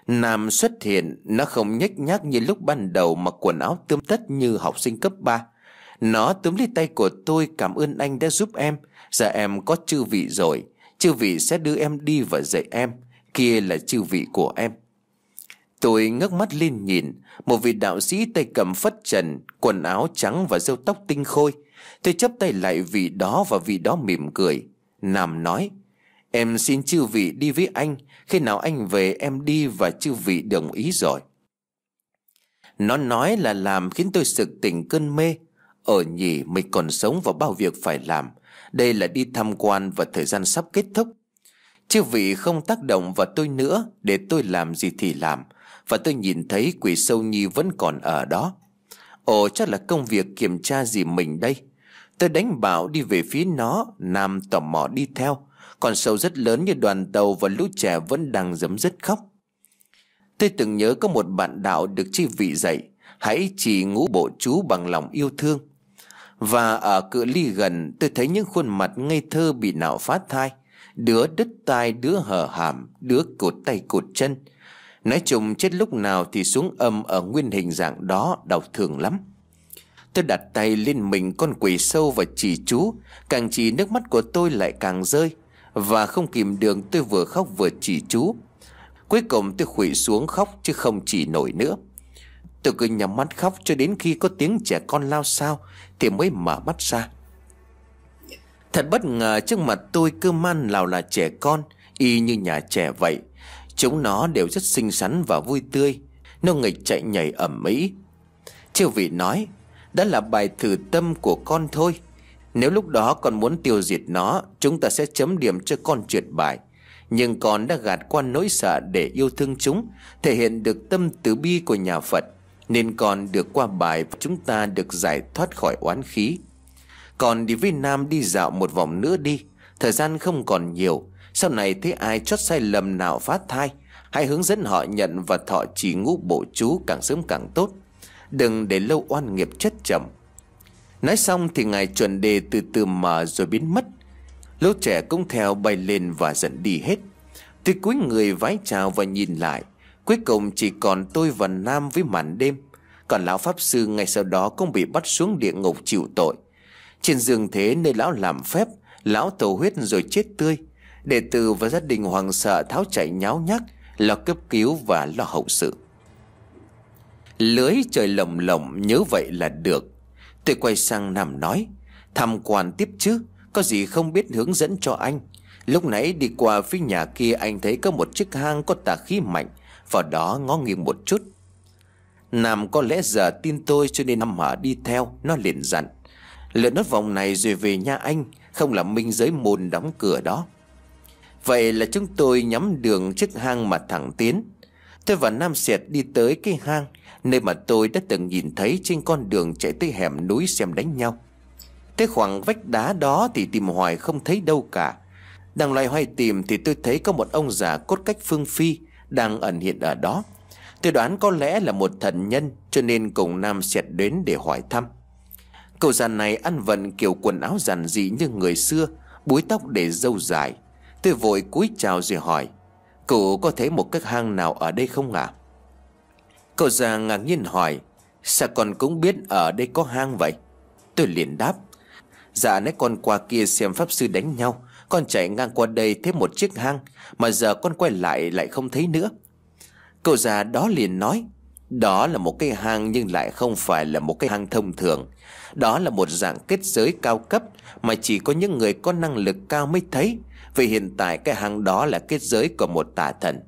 Nam xuất hiện, nó không nhếch nhác như lúc ban đầu mặc quần áo tươm tất như học sinh cấp 3. Nó túm lấy tay của tôi cảm ơn anh đã giúp em. Giờ dạ em có chư vị rồi, chư vị sẽ đưa em đi và dạy em. Kia là chư vị của em. Tôi ngước mắt lên nhìn, một vị đạo sĩ tay cầm phất trần, quần áo trắng và râu tóc tinh khôi. Tôi chấp tay lại vị đó và vị đó mỉm cười. Nam nói, Em xin chư vị đi với anh Khi nào anh về em đi và chư vị đồng ý rồi Nó nói là làm khiến tôi sực tỉnh cơn mê Ở nhỉ mình còn sống và bao việc phải làm Đây là đi tham quan và thời gian sắp kết thúc Chư vị không tác động vào tôi nữa Để tôi làm gì thì làm Và tôi nhìn thấy quỷ sâu nhi vẫn còn ở đó Ồ chắc là công việc kiểm tra gì mình đây Tôi đánh bảo đi về phía nó Nam tò mò đi theo con sâu rất lớn như đoàn tàu và lũ trẻ vẫn đang giấm dứt khóc Tôi từng nhớ có một bạn đạo được chi vị dạy Hãy chỉ ngũ bộ chú bằng lòng yêu thương Và ở cự ly gần tôi thấy những khuôn mặt ngây thơ bị nạo phát thai Đứa đứt tai, đứa hở hàm, đứa cột tay cột chân Nói chung chết lúc nào thì xuống âm ở nguyên hình dạng đó đau thường lắm Tôi đặt tay lên mình con quỷ sâu và chỉ chú Càng chỉ nước mắt của tôi lại càng rơi và không kìm được tôi vừa khóc vừa chỉ chú Cuối cùng tôi khủy xuống khóc chứ không chỉ nổi nữa Tôi cứ nhắm mắt khóc cho đến khi có tiếng trẻ con lao sao Thì mới mở mắt ra Thật bất ngờ trước mặt tôi cơ man lào là trẻ con Y như nhà trẻ vậy Chúng nó đều rất xinh xắn và vui tươi Nó nghịch chạy nhảy ẩm mỹ. Chiêu vị nói đó là bài thử tâm của con thôi nếu lúc đó con muốn tiêu diệt nó Chúng ta sẽ chấm điểm cho con trượt bài Nhưng con đã gạt qua nỗi sợ để yêu thương chúng Thể hiện được tâm từ bi của nhà Phật Nên con được qua bài và chúng ta được giải thoát khỏi oán khí Còn đi với Nam đi dạo một vòng nữa đi Thời gian không còn nhiều Sau này thấy ai chót sai lầm nào phát thai Hãy hướng dẫn họ nhận và thọ chỉ ngũ bộ chú càng sớm càng tốt Đừng để lâu oan nghiệp chất chậm Nói xong thì ngài chuẩn đề từ từ mở rồi biến mất Lũ trẻ cũng theo bay lên và dẫn đi hết Tôi cúi người vái chào và nhìn lại Cuối cùng chỉ còn tôi và Nam với màn đêm Còn lão Pháp Sư ngày sau đó cũng bị bắt xuống địa ngục chịu tội Trên giường thế nơi lão làm phép Lão tổ huyết rồi chết tươi Đệ tử và gia đình hoàng sợ tháo chạy nháo nhác Lo cấp cứu và lo hậu sự Lưới trời lồng lồng nhớ vậy là được Tôi quay sang Nam nói thăm quan tiếp chứ Có gì không biết hướng dẫn cho anh Lúc nãy đi qua phía nhà kia anh thấy có một chiếc hang có tà khí mạnh Vào đó ngó nghiêng một chút Nam có lẽ giờ tin tôi cho nên Nam Hả đi theo Nó liền dặn Lượn nốt vòng này rồi về nhà anh Không là minh giới môn đóng cửa đó Vậy là chúng tôi nhắm đường chiếc hang mà thẳng tiến Tôi và Nam Sẹt đi tới cái hang Nơi mà tôi đã từng nhìn thấy trên con đường chạy tới hẻm núi xem đánh nhau Tới khoảng vách đá đó thì tìm hoài không thấy đâu cả Đang loay hoay tìm thì tôi thấy có một ông già cốt cách phương phi Đang ẩn hiện ở đó Tôi đoán có lẽ là một thần nhân Cho nên cùng Nam Sẹt đến để hỏi thăm Cậu già này ăn vận kiểu quần áo giản dị như người xưa Búi tóc để dâu dài Tôi vội cúi chào rồi hỏi Cụ có thấy một cái hang nào ở đây không ạ à? Cậu già ngạc nhiên hỏi Sao con cũng biết ở đây có hang vậy Tôi liền đáp Dạ nãy con qua kia xem pháp sư đánh nhau Con chạy ngang qua đây thấy một chiếc hang Mà giờ con quay lại lại không thấy nữa Cậu già đó liền nói Đó là một cái hang nhưng lại không phải là một cái hang thông thường Đó là một dạng kết giới cao cấp Mà chỉ có những người có năng lực cao mới thấy vì hiện tại cái hang đó là kết giới của một tà thần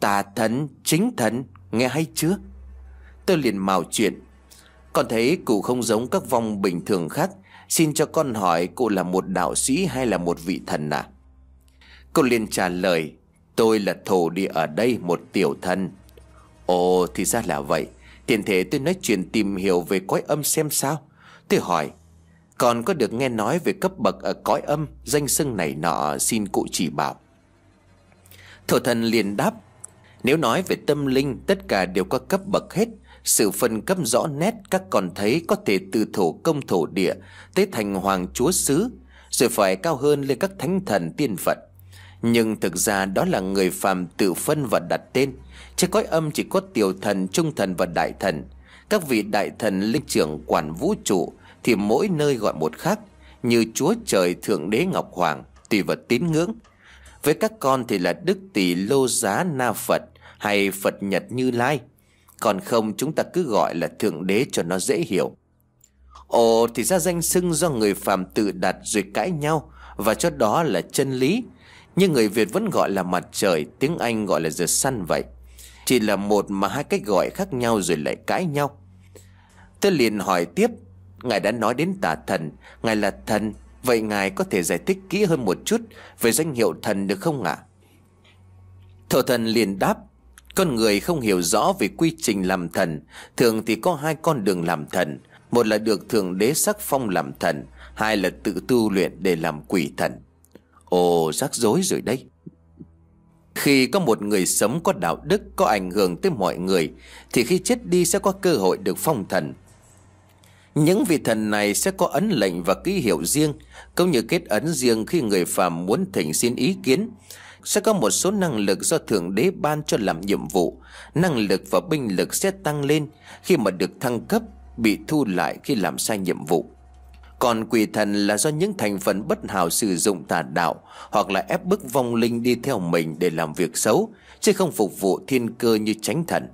Tà thần, chính thần, nghe hay chưa? Tôi liền mào chuyện Con thấy cụ không giống các vong bình thường khác Xin cho con hỏi cụ là một đạo sĩ hay là một vị thần à? Cô liền trả lời Tôi là thổ địa ở đây một tiểu thần Ồ thì ra là vậy Tiền thể tôi nói chuyện tìm hiểu về quái âm xem sao Tôi hỏi còn có được nghe nói về cấp bậc ở cõi âm Danh xưng này nọ xin cụ chỉ bảo Thổ thần liền đáp Nếu nói về tâm linh Tất cả đều có cấp bậc hết Sự phân cấp rõ nét Các con thấy có thể từ thổ công thổ địa Tới thành hoàng chúa xứ Rồi phải cao hơn lên các thánh thần tiên phật Nhưng thực ra đó là người phàm tự phân và đặt tên Trên cõi âm chỉ có tiểu thần, trung thần và đại thần Các vị đại thần linh trưởng quản vũ trụ thì mỗi nơi gọi một khác Như Chúa Trời Thượng Đế Ngọc Hoàng Tùy vật tín ngưỡng Với các con thì là Đức Tỷ Lô Giá Na Phật Hay Phật Nhật Như Lai Còn không chúng ta cứ gọi là Thượng Đế cho nó dễ hiểu Ồ thì ra danh xưng do người phàm tự đặt rồi cãi nhau Và cho đó là chân lý Nhưng người Việt vẫn gọi là mặt trời Tiếng Anh gọi là the sun vậy Chỉ là một mà hai cách gọi khác nhau rồi lại cãi nhau Tôi liền hỏi tiếp Ngài đã nói đến tà thần Ngài là thần Vậy ngài có thể giải thích kỹ hơn một chút Về danh hiệu thần được không ạ à? Thổ thần liền đáp Con người không hiểu rõ về quy trình làm thần Thường thì có hai con đường làm thần Một là được thượng đế sắc phong làm thần Hai là tự tu luyện để làm quỷ thần Ồ rắc rối rồi đấy Khi có một người sống có đạo đức Có ảnh hưởng tới mọi người Thì khi chết đi sẽ có cơ hội được phong thần những vị thần này sẽ có ấn lệnh và ký hiệu riêng, cũng như kết ấn riêng khi người phàm muốn thỉnh xin ý kiến. Sẽ có một số năng lực do Thượng Đế ban cho làm nhiệm vụ, năng lực và binh lực sẽ tăng lên khi mà được thăng cấp, bị thu lại khi làm sai nhiệm vụ. Còn quỷ thần là do những thành phần bất hảo sử dụng tà đạo hoặc là ép bức vong linh đi theo mình để làm việc xấu, chứ không phục vụ thiên cơ như tránh thần.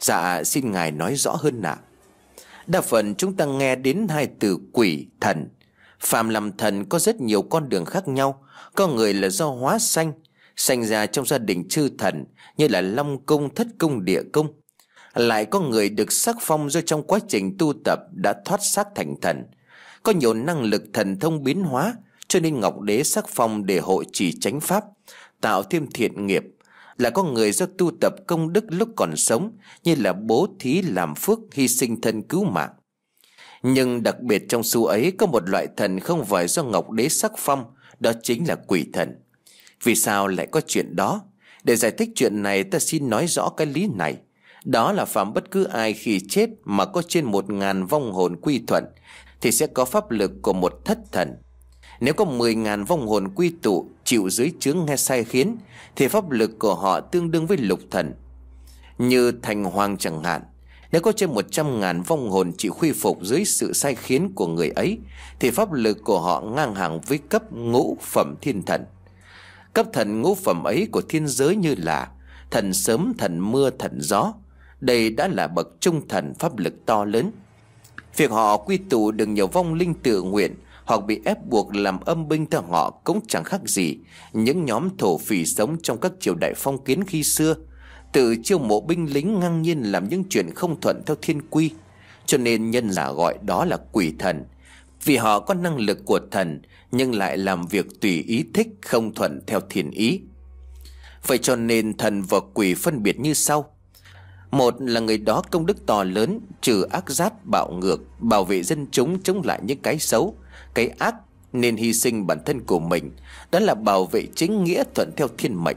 Dạ xin ngài nói rõ hơn ạ. Đa phần chúng ta nghe đến hai từ quỷ, thần Phạm làm thần có rất nhiều con đường khác nhau Có người là do hóa sanh Sanh ra trong gia đình chư thần Như là long cung, thất cung, địa cung Lại có người được sắc phong do trong quá trình tu tập đã thoát xác thành thần Có nhiều năng lực thần thông biến hóa Cho nên Ngọc Đế sắc phong để hộ trì chánh pháp Tạo thêm thiện nghiệp là có người do tu tập công đức lúc còn sống như là bố thí làm phước hy sinh thân cứu mạng. Nhưng đặc biệt trong su ấy có một loại thần không phải do Ngọc Đế sắc phong, đó chính là quỷ thần. Vì sao lại có chuyện đó? Để giải thích chuyện này ta xin nói rõ cái lý này. Đó là phạm bất cứ ai khi chết mà có trên một ngàn vong hồn quy thuận thì sẽ có pháp lực của một thất thần. Nếu có mười ngàn vong hồn quy tụ chịu dưới chướng nghe sai khiến thì pháp lực của họ tương đương với lục thần. Như thành hoàng chẳng hạn, nếu có trên một trăm ngàn vong hồn chịu khuy phục dưới sự sai khiến của người ấy thì pháp lực của họ ngang hàng với cấp ngũ phẩm thiên thần. Cấp thần ngũ phẩm ấy của thiên giới như là thần sớm, thần mưa, thần gió. Đây đã là bậc trung thần pháp lực to lớn. Việc họ quy tụ được nhiều vong linh tự nguyện hoặc bị ép buộc làm âm binh theo họ cũng chẳng khác gì những nhóm thổ phỉ sống trong các triều đại phong kiến khi xưa tự chiêu mộ binh lính ngang nhiên làm những chuyện không thuận theo thiên quy cho nên nhân giả gọi đó là quỷ thần vì họ có năng lực của thần nhưng lại làm việc tùy ý thích không thuận theo thiên ý vậy cho nên thần và quỷ phân biệt như sau một là người đó công đức to lớn trừ ác giáp bạo ngược bảo vệ dân chúng chống lại những cái xấu cái ác nên hy sinh bản thân của mình đó là bảo vệ chính nghĩa thuận theo thiên mệnh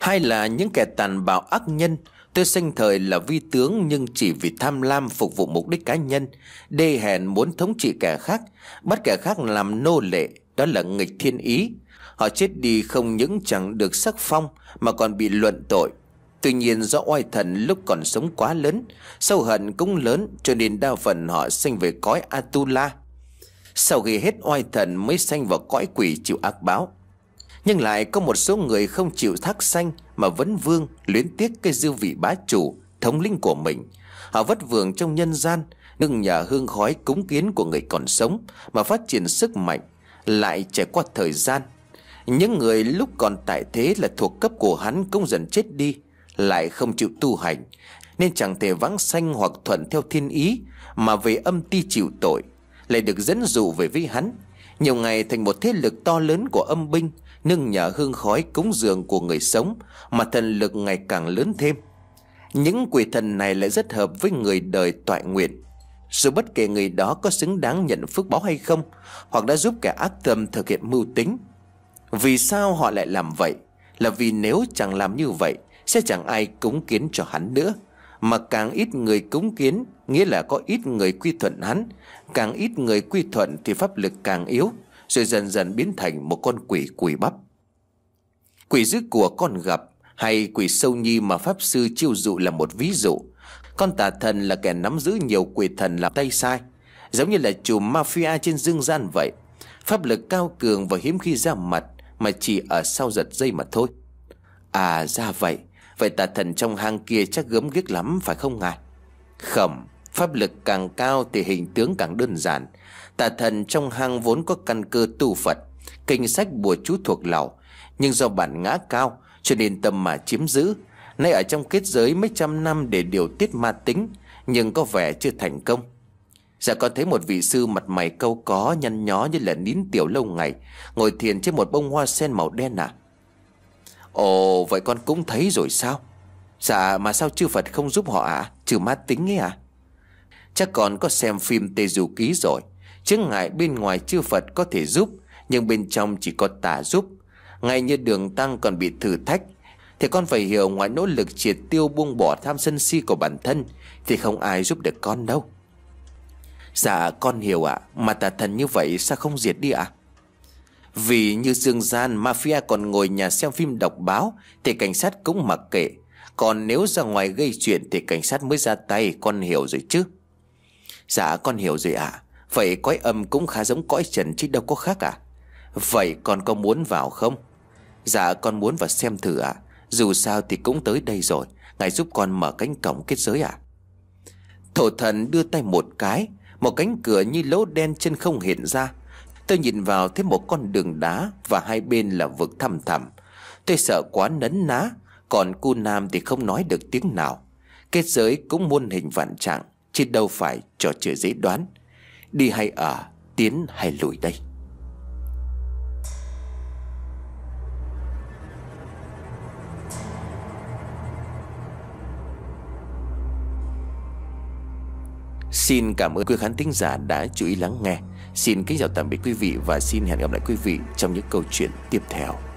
hai là những kẻ tàn bạo ác nhân tôi sinh thời là vi tướng nhưng chỉ vì tham lam phục vụ mục đích cá nhân đê hèn muốn thống trị kẻ khác bắt kẻ khác làm nô lệ đó là nghịch thiên ý họ chết đi không những chẳng được sắc phong mà còn bị luận tội Tuy nhiên do oai thần lúc còn sống quá lớn Sâu hận cũng lớn cho nên đa phần họ sinh về cõi Atula sau khi hết oai thần mới sanh vào cõi quỷ chịu ác báo Nhưng lại có một số người không chịu thác sanh Mà vẫn vương luyến tiếc cái dư vị bá chủ Thống linh của mình Họ vất vưởng trong nhân gian Nhưng nhờ hương khói cúng kiến của người còn sống Mà phát triển sức mạnh Lại trải qua thời gian Những người lúc còn tại thế là thuộc cấp của hắn cũng dần chết đi Lại không chịu tu hành Nên chẳng thể vãng sanh hoặc thuận theo thiên ý Mà về âm ti chịu tội lại được dẫn dụ về với hắn Nhiều ngày thành một thế lực to lớn của âm binh Nương nhờ hương khói cúng dường của người sống Mà thần lực ngày càng lớn thêm Những quỷ thần này lại rất hợp với người đời toại nguyện Dù bất kể người đó có xứng đáng nhận phước báo hay không Hoặc đã giúp kẻ ác tâm thực hiện mưu tính Vì sao họ lại làm vậy? Là vì nếu chẳng làm như vậy Sẽ chẳng ai cúng kiến cho hắn nữa mà càng ít người cúng kiến nghĩa là có ít người quy thuận hắn Càng ít người quy thuận thì pháp lực càng yếu Rồi dần dần biến thành một con quỷ quỷ bắp Quỷ dữ của con gặp Hay quỷ sâu nhi mà pháp sư chiêu dụ là một ví dụ Con tà thần là kẻ nắm giữ nhiều quỷ thần làm tay sai Giống như là chùm mafia trên dương gian vậy Pháp lực cao cường và hiếm khi ra mặt Mà chỉ ở sau giật dây mà thôi À ra vậy Vậy tà thần trong hang kia chắc gớm ghiếc lắm phải không ngài không Pháp lực càng cao thì hình tướng càng đơn giản Tà thần trong hang vốn có căn cơ tu Phật Kinh sách bùa chú thuộc lầu Nhưng do bản ngã cao Cho nên tâm mà chiếm giữ Nay ở trong kết giới mấy trăm năm để điều tiết ma tính Nhưng có vẻ chưa thành công Dạ con thấy một vị sư mặt mày câu có Nhăn nhó như là nín tiểu lâu ngày Ngồi thiền trên một bông hoa sen màu đen à Ồ vậy con cũng thấy rồi sao Dạ mà sao chư Phật không giúp họ ạ à? Trừ ma tính ấy à Chắc còn có xem phim Tê Du Ký rồi Chứng ngại bên ngoài chư Phật có thể giúp Nhưng bên trong chỉ có tà giúp Ngay như đường tăng còn bị thử thách Thì con phải hiểu ngoài nỗ lực triệt tiêu buông bỏ tham sân si của bản thân Thì không ai giúp được con đâu Dạ con hiểu ạ à, Mà tà thần như vậy sao không diệt đi ạ à? Vì như dương gian mafia còn ngồi nhà xem phim đọc báo Thì cảnh sát cũng mặc kệ Còn nếu ra ngoài gây chuyện thì cảnh sát mới ra tay Con hiểu rồi chứ Dạ con hiểu rồi ạ à. Vậy cõi âm cũng khá giống cõi trần chứ đâu có khác à Vậy con có muốn vào không Dạ con muốn vào xem thử ạ à. Dù sao thì cũng tới đây rồi Ngài giúp con mở cánh cổng kết giới ạ à? Thổ thần đưa tay một cái Một cánh cửa như lỗ đen chân không hiện ra Tôi nhìn vào thấy một con đường đá Và hai bên là vực thăm thẳm Tôi sợ quá nấn ná Còn cu nam thì không nói được tiếng nào Kết giới cũng muôn hình vạn trạng Chứ đâu phải trò chơi dễ đoán Đi hay ở Tiến hay lùi đây Xin cảm ơn quý khán thính giả đã chú ý lắng nghe Xin kính chào tạm biệt quý vị Và xin hẹn gặp lại quý vị trong những câu chuyện tiếp theo